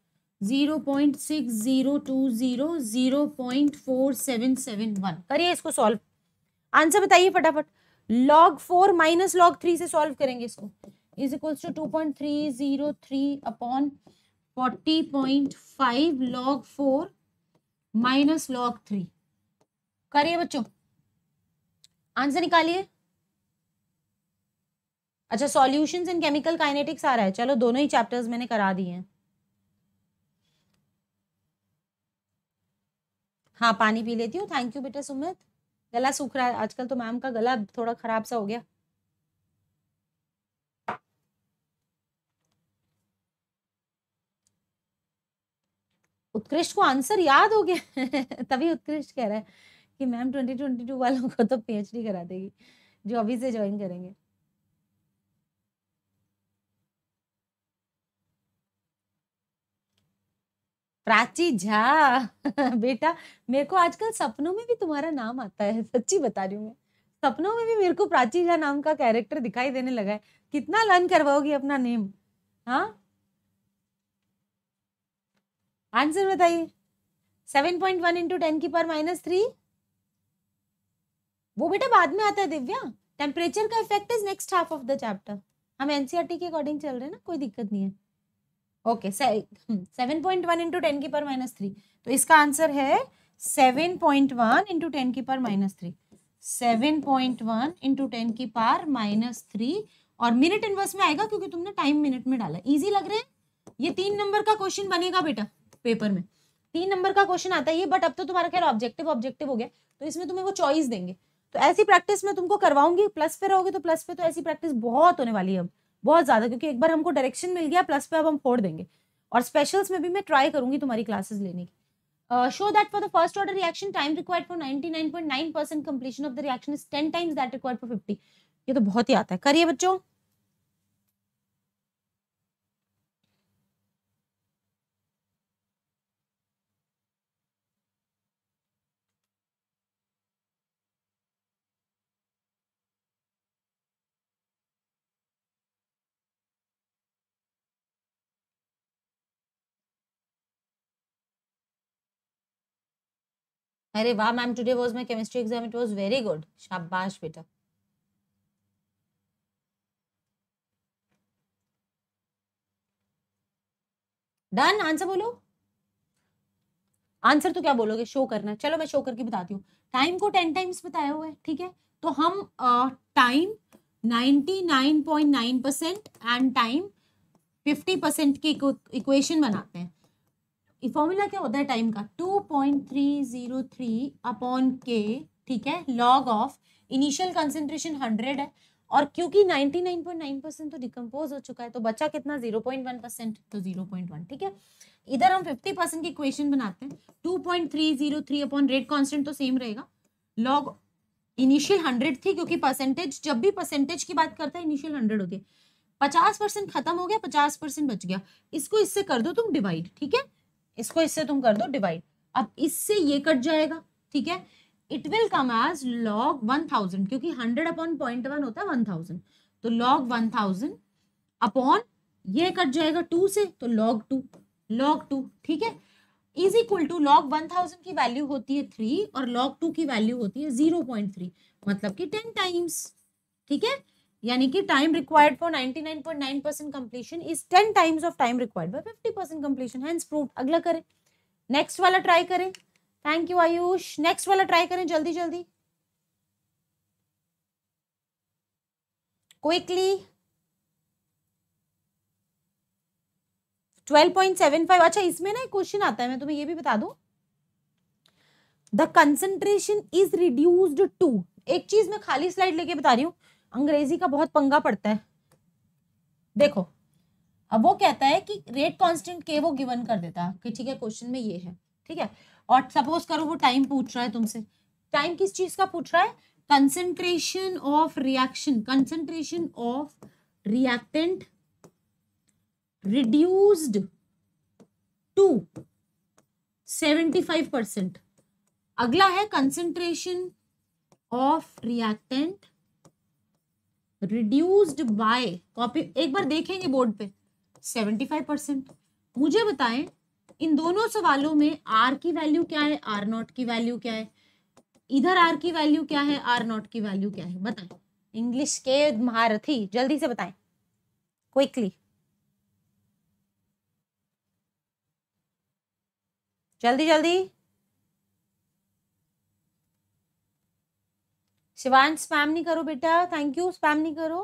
S1: zero point six zero two zero zero point four seven seven one करिए इसको सॉल्व आंसर बताइए फटाफट log four minus log three से सॉल्व करेंगे इसको is equals to two point three zero three upon forty point five log four minus log three करिए बच्चों answer निकालिए अच्छा सॉल्यूशंस इन केमिकल काइनेटिक्स आ रहा है चलो दोनों ही चैप्टर्स मैंने करा दिए हैं हाँ पानी पी लेती हूँ थैंक यू बेटा सुमित गला सूख रहा है आजकल तो मैम का गला थोड़ा खराब सा हो गया उत्कृष्ट को आंसर याद हो गया तभी उत्कृष्ट कह रहा है कि मैम ट्वेंटी ट्वेंटी टू वालों को तो पीएचडी करा देगी जो अभी से ज्वाइन करेंगे प्राची झा बेटा मेरे को आजकल सपनों में भी तुम्हारा नाम आता है सच्ची बता रही हूँ मैं सपनों में भी मेरे को प्राची झा नाम का कैरेक्टर दिखाई देने लगा है कितना लर्न करवाओगी अपना नेम हाँ आंसर बताइए seven point one into ten की पर माइनस थ्री वो बेटा बाद में आता है दिव्या टेम्परेचर का effect is next half of the chapter हम एनसीआरटी e के अकॉर्डिंग चल रहे हैं ना कोई दिक्कत नहीं है okay hmm, seven point one into ten की पर माइनस थ्री तो इसका आंसर है seven point one into ten की पर minus three seven point one into ten की पार माइनस थ्री और मिनट इनवर्स में आएगा क्योंकि तुमने टाइम मिनट में डाला इजी लग रहे हैं ये तीन नंबर का क्वेश्चन बनेगा बेटा पेपर में तीन नंबर का क्वेश्चन आता है बट अब तो तुम्हारा खैर ऑब्जेक्टिव ऑब्जेक्टिव हो गया तो इसमें तुम्हें वो चॉइस देंगे तो ऐसी प्रैक्टिस मैं तुमको करवाऊंगी प्लस पे रहोगे तो प्लस पे तो ऐसी प्रैक्टिस बहुत होने वाली है अब बहुत ज़्यादा क्योंकि एक बार हमको डायरेक्शन मिल गया प्लस पे अब हम फोड़ देंगे और स्पेशल्स में भी मैं ट्राई करूंगी तुम्हारी क्लासेस लेने की show that for the first order reaction time required for ninety nine point nine percent completion of the reaction is 10 times that required for fifty ये तो बहुत ही आता है करिए बच्चों अरे वाह ma'am today was my chemistry exam it was very good शाबाश बेटा डन आंसर बोलो आंसर तो क्या बोलोगे शो करना चलो मैं शो करके बताती हूँ टाइम को टेन टाइम्स बताया हुआ है ठीक है तो हम time ninety nine point nine percent and time fifty percent की इक्वेशन बनाते हैं फॉर्मूला क्या होता है टाइम का two point three zero three upon k ठीक है log of initial concentration hundred है और क्योंकि ninety nine point nine percent तो डिकम्पोज हो चुका है तो बचा कितना जीरो पॉइंट वन परसेंट तो जीरो पॉइंट वन ठीक है इधर हम फिफ्टी परसेंट की क्वेश्चन बनाते हैं two point three zero three upon rate constant तो सेम रहेगा लॉग इनिशियल हंड्रेड थी क्योंकि परसेंटेज जब भी परसेंटेज की बात करता है इनिशियल हंड्रेड होती है पचास परसेंट खत्म हो गया पचास परसेंट बच गया इसको इससे कर दो तुम डिवाइड ठीक है इसको इससे तुम कर दो डिवाइड अब इससे ये कट जाएगा ठीक है it will come as log one thousand क्योंकि हंड्रेड अपॉन पॉइंट वन होता है वन थाउजेंड तो लॉग वन थाउजेंड अपॉन ये कट जाएगा टू से तो लॉग टू लॉग टू ठीक है is equal to log one thousand की वैल्यू होती है थ्री और लॉग टू की वैल्यू होती है जीरो पॉइंट थ्री मतलब कि टेन टाइम्स ठीक है यानी कि time required for 99.9 percent completion is 10 times of time required by 50 percent completion hence proof अगला करें नेक्स्ट वाला ट्राई करें थैंक यू आयुष नेक्स्ट वाला ट्राई करें जल्दी जल्दी क्विकली 12.75 अच्छा इसमें ना एक क्वेश्चन आता है मैं तुम्हें ये भी बता दूं the concentration is reduced to एक चीज मैं खाली स्लाइड लेके बता रही हूँ अंग्रेजी का बहुत पंगा पड़ता है देखो अब वो कहता है कि रेट कांस्टेंट के वो गिवन कर देता है कि ठीक है क्वेश्चन में ये है ठीक है और सपोज करो वो टाइम पूछ रहा है तुमसे टाइम किस चीज का पूछ रहा है concentration of reaction concentration of reactant reduced to seventy five percent अगला है concentration of reactant reduced by copy एक बार देखेंगे बोर्ड पे सेवेंटी फाइव परसेंट मुझे बताएं इन दोनों सवालों में आर की वैल्यू क्या है आर नॉट की वैल्यू क्या है इधर आर की वैल्यू क्या है आर नॉट की वैल्यू क्या है बताएं इंग्लिश के महारथी जल्दी से बताएं क्विकली जल्दी जल्दी शिवान स्पैम नहीं करो बेटा थैंक यू स्पैम नहीं करो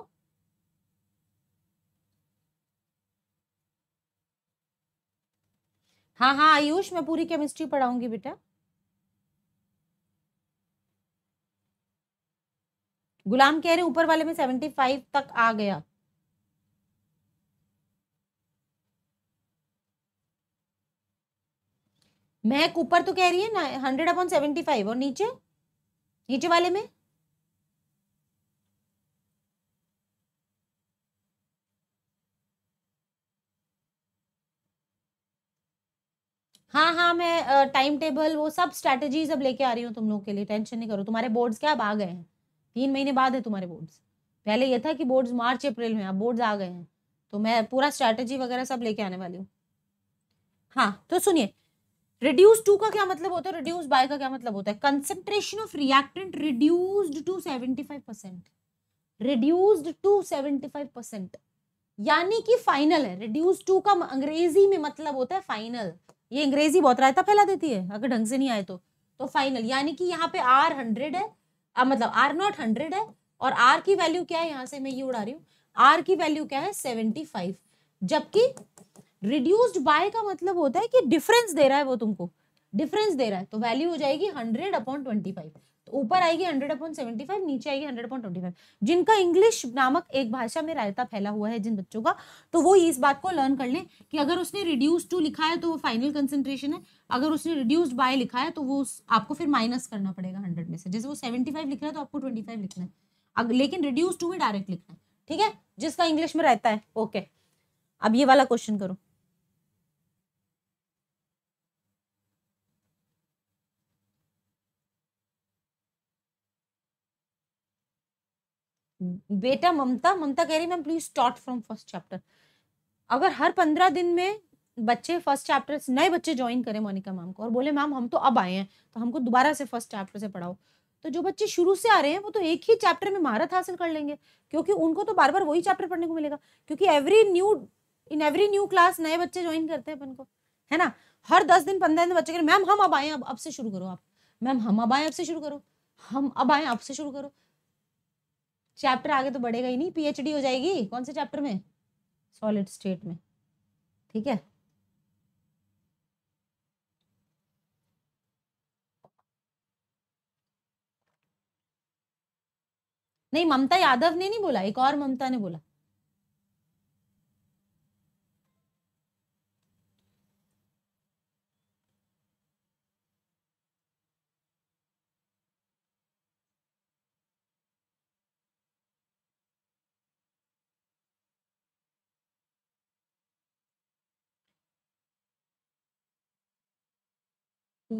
S1: हाँ हाँ आयुष मैं पूरी केमिस्ट्री पढ़ाऊंगी बेटा गुलाम कह रहे ऊपर वाले में सेवेंटी फाइव तक आ गया महक ऊपर तो कह रही है ना हंड्रेड अपॉन सेवेंटी फाइव और नीचे नीचे वाले में हाँ हाँ मैं टाइम टेबल वो सब स्ट्रैटेजीज अब लेके आ रही हूँ तुम लोग के लिए टेंशन नहीं करो तुम्हारे बोर्ड्स क्या अब आ गए हैं तीन महीने बाद है तुम्हारे बोर्ड्स पहले ये था कि बोर्ड्स मार्च अप्रैल में अब बोर्ड्स आ गए हैं तो मैं पूरा स्ट्रैटेजी वगैरह सब लेके आने वाली हूँ हाँ तो सुनिए रिड्यूस टू का क्या मतलब होता है रिड्यूस बाय का क्या मतलब होता है concentration of reactant reduced to seventy five percent reduced to seventy five percent यानी कि फाइनल है रिड्यूस टू का अंग्रेजी में मतलब होता है फाइनल ये अंग्रेजी बहुत रायता फैला देती है अगर ढंग से नहीं आए तो तो फाइनल यानी कि यहाँ पे आर हंड्रेड है आ, मतलब आर नॉट हंड्रेड है और आर की वैल्यू क्या है यहाँ से मैं ये उड़ा रही हूँ आर की वैल्यू क्या है सेवेंटी फाइव जबकि रिड्यूस्ड बाय का मतलब होता है कि डिफरेंस दे रहा है वो तुमको डिफरेंस दे रहा है तो वैल्यू हो जाएगी हंड्रेड अपॉन ट्वेंटी फाइव तो ऊपर आएगी हंड्रेड अपॉइंट सेवेंटी फाइव नीचे आएगी हंड्रेड अपॉइंट ट्वेंटी फाइव जिनका इंग्लिश नामक एक भाषा में रायता फैला हुआ है जिन बच्चों का तो वो इस बात को लर्न कर लें कि अगर उसने रिड्यूस टू लिखा है तो वो फाइनल कंसेंट्रेशन है अगर उसने रिड्यूस्ड बाय लिखा है तो वो आपको फिर माइनस करना पड़ेगा हंड्रेड में से जैसे वो सेवेंटी फाइव लिख रहा है तो आपको ट्वेंटी फाइव लिखना है लेकिन रिड्यूस टू में डायरेक्ट लिखना है ठीक है जिसका इंग्लिश में रहता है ओके अब ये वाला क्वेश्चन करो बेटा ममता ममता कह रही ma'am please start from first chapter अगर हर पंद्रह दिन में बच्चे फर्स्ट चैप्टर नए बच्चे ज्वाइन करें मोनिका मैम को और बोले मैम हम तो अब आए हैं तो हमको दोबारा से फर्स्ट चैप्टर से पढ़ाओ तो जो बच्चे शुरू से आ रहे हैं वो तो एक ही चैप्टर में महारत हासिल कर लेंगे क्योंकि उनको तो बार बार वही चैप्टर पढ़ने को मिलेगा क्योंकि every new in every new class नए बच्चे ज्वाइन करते हैं अपन को है ना हर दस दिन पंद्रह दिन बच्चे मैम हम अब आए अब अब से शुरू करो आप मैम हम अब आए अब से शुरू करो हम अब आए अब से शुरू करो चैप्टर आगे तो बढ़ेगा ही नहीं पीएचडी हो जाएगी कौन से चैप्टर में सॉलिड स्टेट में ठीक है नहीं ममता यादव ने नहीं बोला एक और ममता ने बोला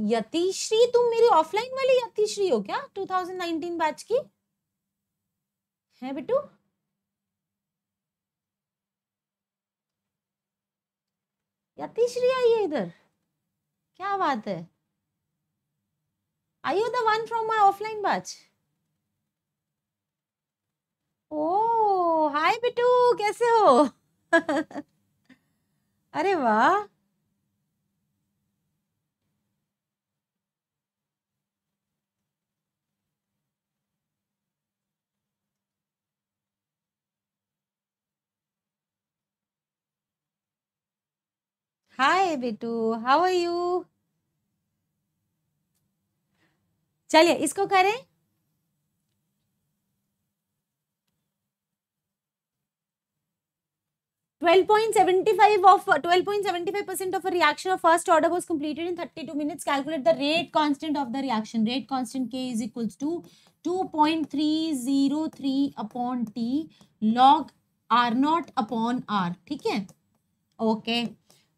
S1: यतिश्री तुम मेरी ऑफलाइन वाली यतिश्री हो क्या 2019 बैच की है बिट्टू यतिश्री आई है इधर क्या बात है I you the one from my offline batch oh hi Bittu कैसे हो अरे वाह hi Bittu how are you चलिए इसको करें twelve point seventy five of twelve point seventy five percent of reaction of first order was completed in thirty two minutes calculate the rate constant of the reaction rate constant k is equals to two point three zero three upon t log are not upon are ठीक है okay okay.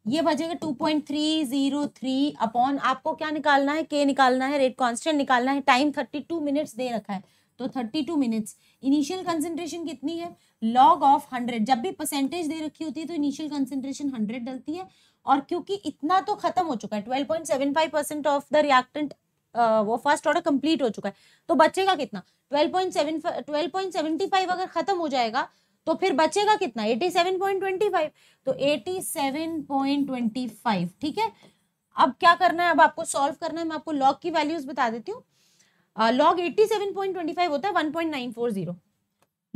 S1: ये बचेगा two point three zero three upon आपको क्या निकालना है के निकालना है रेट कांस्टेंट निकालना है टाइम थर्टी टू मिनट्स दे रखा है तो thirty two minutes initial concentration कितनी है लॉग ऑफ हंड्रेड जब भी परसेंटेज दे रखी होती है तो इनिशियल कंसेंट्रेशन हंड्रेड डलती है और क्योंकि इतना तो खत्म हो चुका है ट्वेल्व ऑफ द रियक्टेंट वो फर्स्ट ऑर्डर कंप्लीट हो चुका है तो बचेगा कितना ट्वेल्व पॉइंट अगर खत्म हो जाएगा तो फिर बचेगा कितना 87.25 तो 87.25 ठीक है अब क्या करना है अब आपको सॉल्व करना है मैं आपको लॉग की वैल्यूज बता देती हूँ लॉग 87.25 होता है 1.940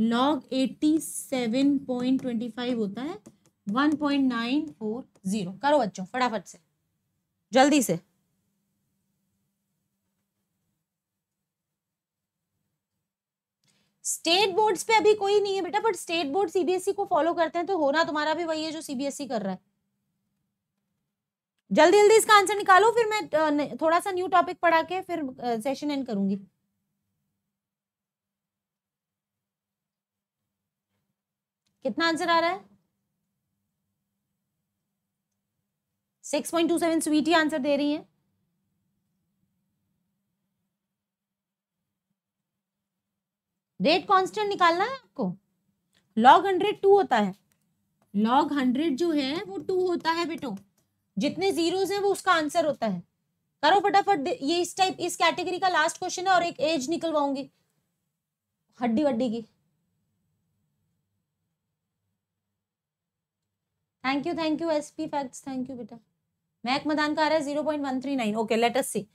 S1: लॉग 87.25 होता है 1.940 करो बच्चों फटाफट से जल्दी से स्टेट बोर्ड्स पे अभी कोई नहीं है बेटा बट स्टेट बोर्ड सीबीएसई को फॉलो करते हैं तो होना तुम्हारा भी वही है जो सीबीएसई e कर रहा है जल्दी जल्दी इसका आंसर निकालो फिर मैं थोड़ा सा न्यू टॉपिक पढ़ा के फिर सेशन एंड करूंगी कितना आंसर आ रहा है six point two seven Sweet ही आंसर दे रही है रेट कांस्टेंट निकालना है आपको लॉग हंड्रेड टू होता है लॉग हंड्रेड जो है वो टू होता है बेटो जितने जीरोस हैं वो उसका आंसर होता है करो फटाफट ये इस टाइप इस कैटेगरी का लास्ट क्वेश्चन है और एक एज निकलवाऊंगी हड्डी वड्डी की thank you thank you SP facts thank you बेटा मैक मदान का आ रहा है zero point one three nine okay let's see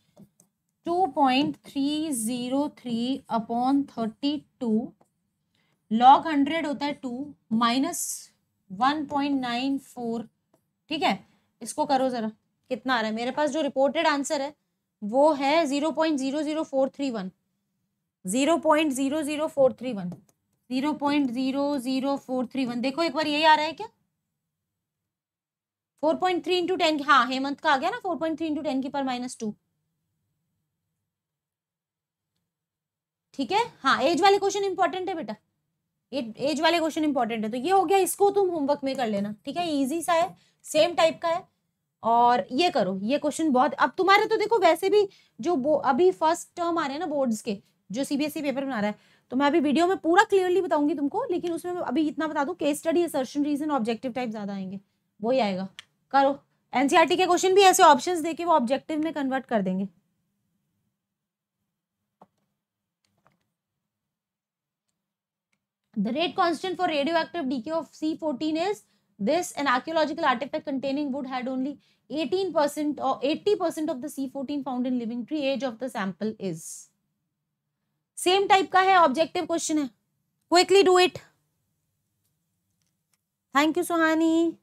S1: two point three zero three upon thirty two log hundred होता है two minus one point nine four ठीक है इसको करो ज़रा कितना आ रहा है मेरे पास जो रिपोर्टेड आंसर है वो है zero point zero zero four three one zero point zero zero four three one zero point zero zero four three one देखो एक बार यही आ रहा है क्या four point three into ten हाँ हेमंत का आ गया ना four point three into ten की पर माइनस टू ठीक है हाँ एज वाले क्वेश्चन इंपॉर्टेंट है बेटा एज वाले क्वेश्चन इंपॉर्टेंट है तो ये हो गया इसको तुम होमवर्क में कर लेना ठीक है इजी सा है सेम टाइप का है और ये करो ये क्वेश्चन बहुत अब तुम्हारे तो देखो वैसे भी जो अभी फर्स्ट टर्म आ रहे हैं ना बोर्ड्स के जो सीबीएसई पेपर e बना रहा है तो मैं अभी वीडियो में पूरा क्लियरली बताऊंगी तुमको लेकिन उसमें अभी इतना बता दूं case study assertion reason objective type ज्यादा आएंगे वही आएगा करो एनसीईआरटी e के क्वेश्चन भी ऐसे ऑप्शंस देके वो ऑब्जेक्टिव में कन्वर्ट कर देंगे The rate constant for radioactive decay of C14 is this. An archaeological artifact containing wood had only 18% or 80% of the C14 found in living tree. Age of the sample is. Same type का है objective question है Quickly do it. Thank you, Suhani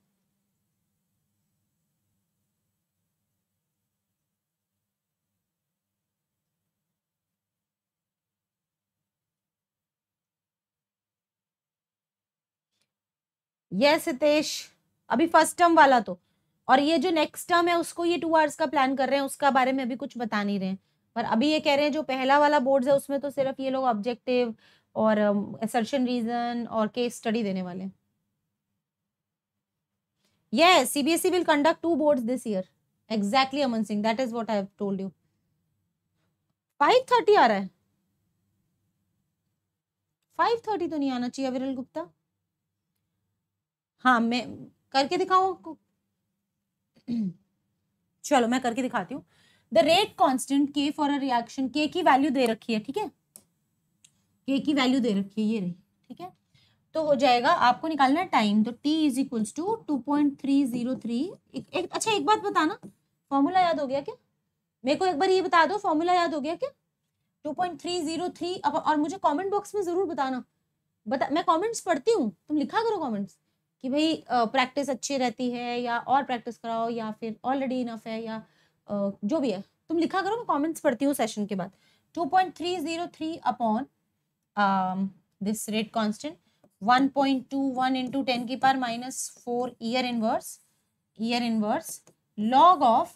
S1: yes Sitesh अभी first term वाला तो और ये जो next term है उसको ये टू आवर्स का प्लान कर रहे हैं उसका बारे में अभी कुछ बता नहीं रहे हैं पर अभी ये कह रहे हैं जो पहला वाला बोर्ड है उसमें तो सिर्फ ये लोग ऑब्जेक्टिव और एसर्शन um, रीजन और केस स्टडी देने वाले yes CBSE will conduct two boards this year exactly Aman Singh that is is I have told you 5:30 आ रहा है 5:30 तो नहीं आना चाहिए अविरल गुप्ता हाँ मैं करके दिखाऊँ आपको चलो मैं करके दिखाती हूँ द रेट कॉन्स्टेंट के फॉर अ रिएक्शन के की वैल्यू दे रखी है ठीक है के की वैल्यू दे रखी है ये रही ठीक है तो हो जाएगा आपको निकालना है टाइम तो T is equals to two point three zero three एक अच्छा एक बात बताना फॉर्मूला याद हो गया क्या मेरे को एक बार ये बता दो फॉर्मूला याद हो गया क्या two point three zero three और मुझे कॉमेंट बॉक्स में ज़रूर बताना बता मैं कॉमेंट्स पढ़ती हूँ तुम लिखा करो कॉमेंट्स कि भाई प्रैक्टिस अच्छी रहती है या और प्रैक्टिस कराओ या फिर ऑलरेडी इनफ है या जो भी है तुम लिखा करो मैं कॉमेंट्स पढ़ती हूँ सेशन के बाद two point three zero three upon this rate two one into ten की पार minus four year inverse year inverse log of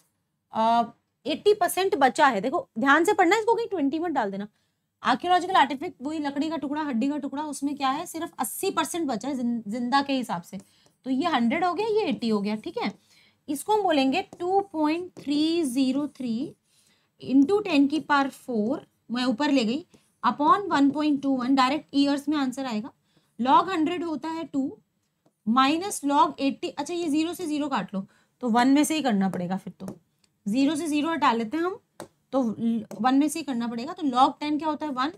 S1: eighty percent बचा है देखो ध्यान से पढ़ना इसको कहीं ट्वेंटी वन डाल देना आर्कियोलॉजिकल आर्टिफिक वही लकड़ी का टुकड़ा हड्डी का टुकड़ा उसमें क्या है सिर्फ अस्सी परसेंट बचा है जिंदा के हिसाब से तो ये हंड्रेड हो गया ये एट्टी हो गया ठीक है इसको हम बोलेंगे two point three zero three into ten की पार फोर मैं ऊपर ले गई upon one point two one direct years में आंसर आएगा लॉग हंड्रेड होता है टू माइनस लॉग एट्टी अच्छा ये जीरो से जीरो काट लो तो वन में से ही करना पड़ेगा फिर तो जीरो से जीरो हटा लेते हैं हम तो वन में से ही करना पड़ेगा तो लॉग टेन क्या होता है वन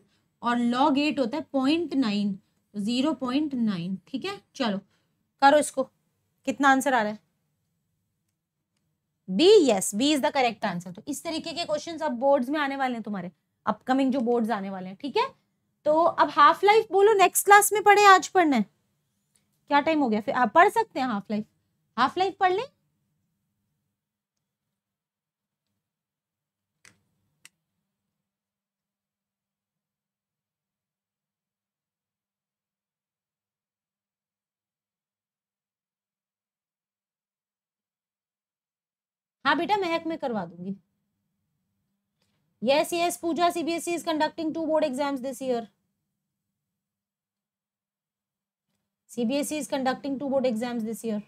S1: और लॉग एट होता है point nine zero point nine ठीक है चलो करो इसको कितना आंसर आ रहा है B yes B is the correct answer तो इस तरीके के क्वेश्चन अब बोर्ड्स में आने वाले हैं तुम्हारे अपकमिंग जो बोर्ड आने वाले हैं ठीक है तो अब हाफ लाइफ बोलो नेक्स्ट क्लास में पढ़े आज पढ़ना है क्या टाइम हो गया फिर आप पढ़ सकते हैं हाफ लाइफ हाफ लाइफ पढ़ लें हाँ बेटा महक में करवा दूंगी yes yes Pooja CBSE is conducting two board exams this year CBSE is conducting two board exams this year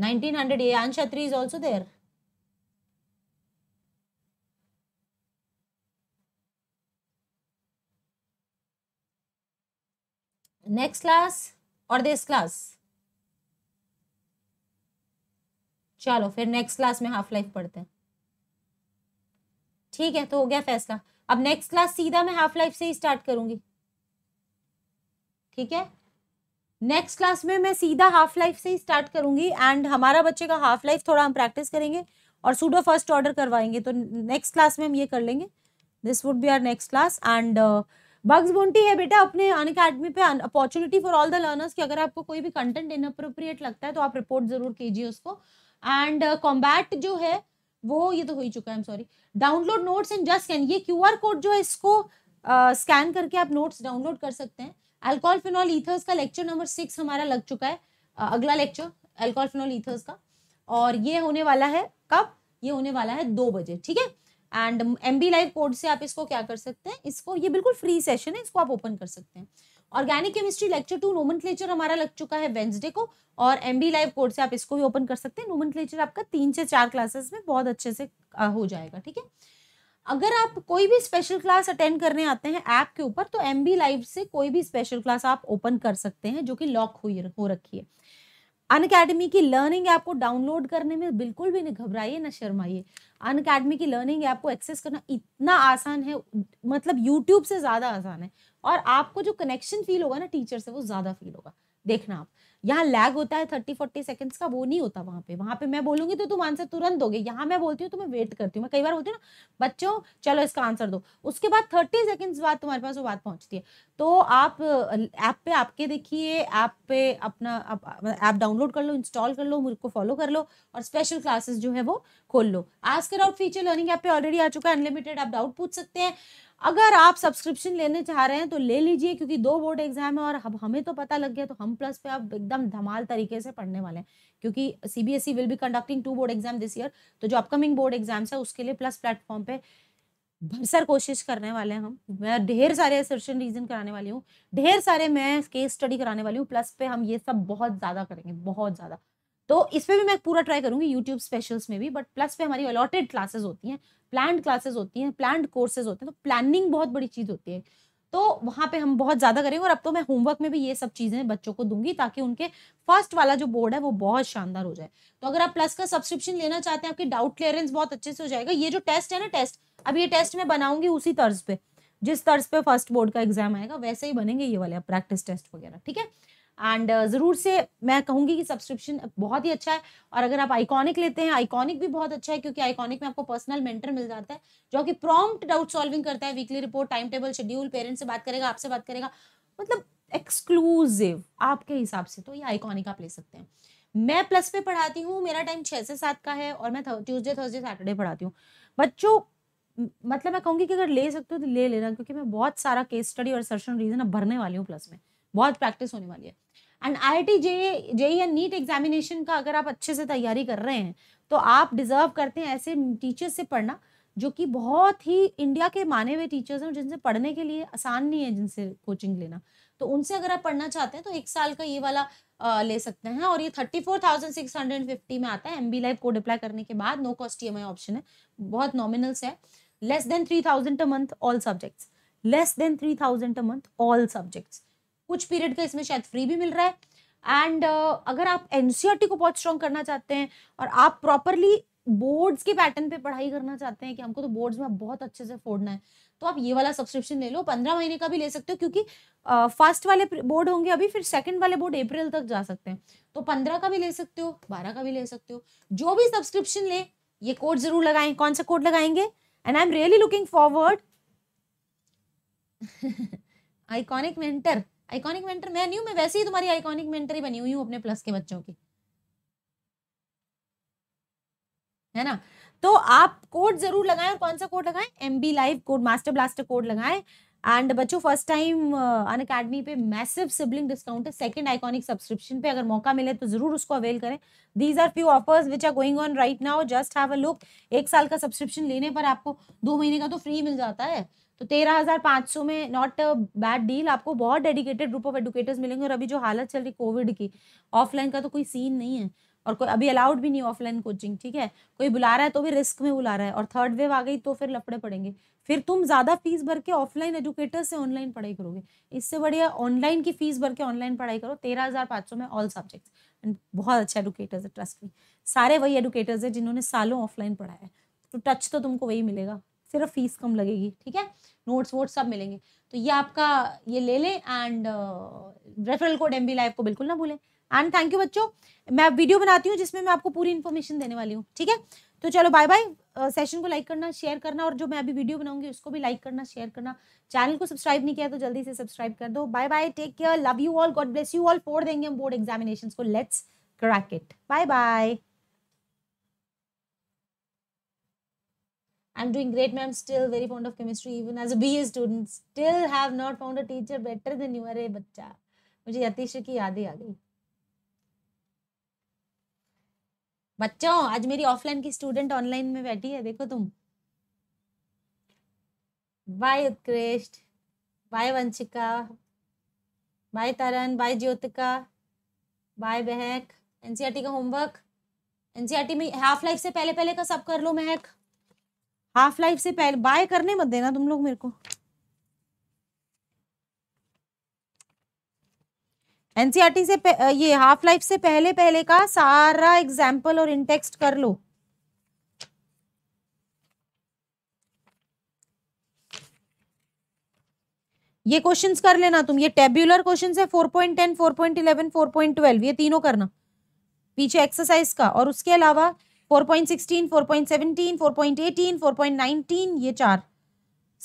S1: 1900 Ayan three is also there next class और दिस क्लास चलो फिर नेक्स्ट क्लास में हाफ लाइफ पढ़ते हैं ठीक है तो हो गया फैसला अब नेक्स्ट क्लास सीधा मैं हाफ लाइफ से ही स्टार्ट करूंगी ठीक है नेक्स्ट क्लास में मैं सीधा हाफ लाइफ से ही स्टार्ट करूंगी एंड हमारा बच्चे का हाफ लाइफ थोड़ा हम प्रैक्टिस करेंगे और सूडो फर्स्ट ऑर्डर करवाएंगे तो नेक्स्ट क्लास में हम ये कर लेंगे this would be our next class and bugs bounty है बेटा अपने अन अकेडमी पे opportunity for all the learners कि अगर आपको कोई भी कंटेंट इनअप्रोप्रिएट लगता है तो आप रिपोर्ट जरूर कीजिए उसको एंड कॉम्बैट uh, जो है वो ये तो हो ही चुका है sorry download notes and just scan ये क्यू आर कोड जो है इसको स्कैन uh, करके आप नोट्स डाउनलोड कर सकते हैं एल्कोहल फिनॉल ईथर्स का लेक्चर नंबर सिक्स हमारा लग चुका है uh, अगला लेक्चर एल्कोहल फिनॉल ईथर्स का और ये होने वाला है कब ये होने वाला है दो बजे ठीक है and M B live code से आप इसको क्या कर सकते हैं इसको ये बिल्कुल फ्री सेशन है इसको आप ओपन कर सकते हैं ऑर्गेनिक केमिस्ट्री लेक्चर टू नोमन हमारा लग चुका है वेंसडे को और एम बी लाइव कोर्स से आप इसको भी ओपन कर सकते हैं नोमन आपका तीन से चार क्लासेस में बहुत अच्छे से हो जाएगा ठीक है अगर आप कोई भी स्पेशल क्लास अटेंड करने आते हैं ऐप के ऊपर तो एम बी लाइव से कोई भी स्पेशल क्लास आप ओपन कर सकते हैं जो कि लॉक हुई हो रखी है अन अकेडमी की लर्निंग ऐप को डाउनलोड करने में बिल्कुल भी नहीं घबराइए ना शर्माइए अन अकेडमी की लर्निंग ऐप को एक्सेस करना इतना आसान है मतलब यूट्यूब से ज़्यादा आसान है और आपको जो कनेक्शन फील होगा ना टीचर से वो ज़्यादा फील होगा देखना आप यहाँ लैग होता है थर्टी फोर्टी सेकंड्स का वो नहीं होता वहाँ पे वहां पे मैं बोलूंगी तो तुम आंसर तुरंत दोगे यहाँ मैं बोलती हूँ तो मैं वेट करती हूँ मैं कई बार बोलती हूँ ना बच्चों चलो इसका आंसर दो उसके बाद थर्टी सेकंड्स बाद तुम्हारे पास वो बात पहुंचती है तो आप ऐप पे आपके देखिए ऐप पे अपना ऐप डाउनलोड कर लो इंस्टॉल कर लो मुझको फॉलो कर लो और स्पेशल क्लासेस जो है वो खोल लो आज के फीचर लर्निंग ऐप पे ऑलरेडी आ चुका है अनलिमिटेड आप डाउट पूछ सकते हैं अगर आप सब्सक्रिप्शन लेने चाह रहे हैं तो ले लीजिए क्योंकि दो बोर्ड एग्जाम है और अब हमें तो पता लग गया तो हम प्लस पे आप एकदम धमाल तरीके से पढ़ने वाले हैं क्योंकि CBSE will be conducting two board exam this year तो जो अपकमिंग बोर्ड एग्जाम्स है उसके लिए प्लस प्लेटफॉर्म पे भरसर कोशिश करने वाले हैं हम मैं ढेर सारे असर्शन रीजन कराने वाली हूँ ढेर सारे मैं केस स्टडी कराने वाली हूँ प्लस पे हम ये सब बहुत ज़्यादा करेंगे बहुत ज़्यादा तो इस पर भी मैं पूरा ट्राई करूंगी यूट्यूब स्पेशल्स में भी बट प्लस पे हमारी अलॉटेड क्लासेस होती हैं प्लान्ड क्लासेस होती हैं प्लान्ड कोर्सेज होते हैं तो प्लानिंग बहुत बड़ी चीज़ होती है तो वहाँ पे हम बहुत ज़्यादा करेंगे और अब तो मैं होमवर्क में भी ये सब चीज़ें बच्चों को दूंगी ताकि उनके फर्स्ट वाला जो बोर्ड है वो बहुत शानदार हो जाए तो अगर आप प्लस का सब्सक्रिप्शन लेना चाहते हैं आपकी डाउट क्लियरेंस बहुत अच्छे से हो जाएगा ये जो टेस्ट है ना टेस्ट अब ये टेस्ट मैं बनाऊंगी उसी तर्ज पे जिस तर्ज पे फर्स्ट बोर्ड का एग्जाम आएगा वैसे ही बनेंगे ये वाले प्रैक्टिस टेस्ट वगैरह ठीक है एंड uh, ज़रूर से मैं कहूँगी कि सब्सक्रिप्शन बहुत ही अच्छा है और अगर आप आइकॉनिक लेते हैं आइकॉनिक भी बहुत अच्छा है क्योंकि आइकॉनिक में आपको पर्सनल मेंटर मिल जाता है जो कि प्रॉम्प्ट डाउट सॉल्विंग करता है weekly report time table schedule parents से बात करेगा आपसे बात करेगा मतलब एक्सक्लूसिव आपके हिसाब से तो ये आइकॉनिक आप ले सकते हैं मैं प्लस पे पढ़ाती हूँ मेरा टाइम छः से सात का है और मैं ट्यूजडे थर्सडे सैटरडे पढ़ाती हूँ बच्चों मतलब मैं कहूँगी कि अगर ले सकते हो तो ले लेना क्योंकि मैं बहुत सारा केस स्टडी और सर्शन रीजन अब भरने वाली हूँ प्लस में बहुत प्रैक्टिस होने वाली है एंड आई आई टी जे जे या नीट एग्जामिनेशन का अगर आप अच्छे से तैयारी कर रहे हैं तो आप डिजर्व करते हैं ऐसे टीचर्स से पढ़ना जो कि बहुत ही इंडिया के माने हुए टीचर्स हैं जिनसे पढ़ने के लिए आसान नहीं है जिनसे कोचिंग लेना तो उनसे अगर आप पढ़ना चाहते हैं तो एक साल का ये वाला आ, ले सकते हैं और ये thirty four thousand six hundred fifty में आता है M B life code apply करने के बाद no cost E M I option है बहुत नॉमिनल्स है less than three thousand a month all subjects less than three thousand a month all subjects कुछ पीरियड का इसमें शायद फ्री भी मिल रहा है एंड uh, अगर आप एन e को बहुत स्ट्रॉन्ग करना चाहते हैं और आप प्रॉपरली बोर्ड्स के पैटर्न पे पढ़ाई करना चाहते हैं कि हमको तो बोर्ड्स में बहुत अच्छे से फोड़ना है तो आप ये वाला सब्सक्रिप्शन ले लो पंद्रह महीने का भी ले सकते हो क्योंकि फर्स्ट uh, वाले बोर्ड होंगे अभी फिर सेकंड वाले बोर्ड अप्रैल तक जा सकते हैं तो पंद्रह का भी ले सकते हो बारह का भी ले सकते हो जो भी सब्सक्रिप्शन ले ये कोड जरूर लगाएं कौन सा कोड लगाएंगे and I am really looking forward iconic mentor iconic mentor मैं नहीं हूँ वैसे ही तुम्हारी आइकॉनिक मेंटर ही बनी हुई हूँ अपने प्लस के बच्चों की है ना तो आप कोड जरूर लगाएं और कौन सा कोड लगाएं M B live code master blaster code लगाएं एंड बच्चों फर्स्ट टाइम अन अकेडमी पे मैसिव सिबलिंग डिस्काउंट है सेकंड आइकॉनिक सब्सक्रिप्शन पे अगर मौका मिले तो जरूर उसको अवेल करें these are few offers which are going on right now just have a look एक साल का सब्सक्रिप्शन लेने पर आपको दो महीने का तो फ्री मिल जाता है तो तेरह हज़ार पाँच सौ में नॉट अ बैड डील आपको बहुत डेडिकेटेड ग्रुप ऑफ एडुकेटर्स मिलेंगे और अभी जो हालत चल रही कोविड की ऑफलाइन का तो कोई सीन नहीं है और कोई अभी अलाउड भी नहीं ऑफलाइन कोचिंग ठीक है कोई बुला रहा है तो भी रिस्क में बुला रहा है और थर्ड वेव आ गई तो फिर लपड़े पड़ेंगे फिर तुम ज़्यादा फीस भर के ऑफलाइन एजुकेटर से ऑनलाइन पढ़ाई करोगे इससे बढ़िया ऑनलाइन की फीस भर के ऑनलाइन पढ़ाई करो तेरह हज़ार पाँच सौ में ऑल सब्जेक्ट्स बहुत अच्छे एडुकेटर्स है ट्रस्ट में सारे वही एडुकेटर्स है जिन्होंने सालों ऑफलाइन पढ़ाया है तो टच तो तुमको वही मिलेगा सिर्फ फीस कम लगेगी ठीक है नोट्स वोट्स सब मिलेंगे तो ये आपका ये ले लें and referral code M B live को बिल्कुल ना भूलें एंड थैंक यू बच्चों मैं वीडियो बनाती हूँ जिसमें मैं आपको पूरी इन्फॉर्मेशन देने वाली हूँ ठीक है तो चलो बाय बाय सेशन को लाइक करना शेयर करना और जो मैं अभी वीडियो बनाऊंगी उसको भी लाइक करना शेयर करना चैनल को सब्सक्राइब नहीं किया तो जल्दी से सब्सक्राइब कर दो bye bye take care love you all God bless you all फोड़ देंगे हम बोर्ड एग्जामिनेशन को let's crack it bye bye I'm doing great, ma'am. Still very fond of chemistry, even as a BA student. Still have not found a teacher better than you. अरे बच्चा मुझे यतीश की याद ही आ गई बच्चों आज मेरी ऑफलाइन की स्टूडेंट ऑनलाइन में बैठी है देखो तुम bye Utkrisht bye Vanshika bye Taran bye Jyotika bye Bahak NCERT का होमवर्क एनसीआरटी e में हाफ लाइफ से पहले पहले का सब कर लो महक हाफ लाइफ से पहले बाय करने मत देना तुम लोग मेरे को एनसीआरटी e से ये हाफ लाइफ से पहले पहले का सारा एग्जाम्पल और इंटेक्स्ट कर लो ये क्वेश्चंस कर लेना तुम ये टेब्यूलर क्वेश्चंस है 4.10, 4.11, 4.12 ये तीनों करना पीछे एक्सरसाइज का और उसके अलावा 4.16, फोर पॉइंट नाइनटीन ये चार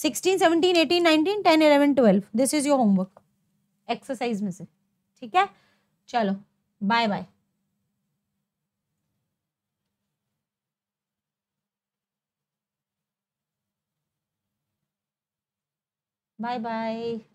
S1: 16, 17, 18, this is your homework exercise में से ठीक है चलो बाय बाय बाय बाय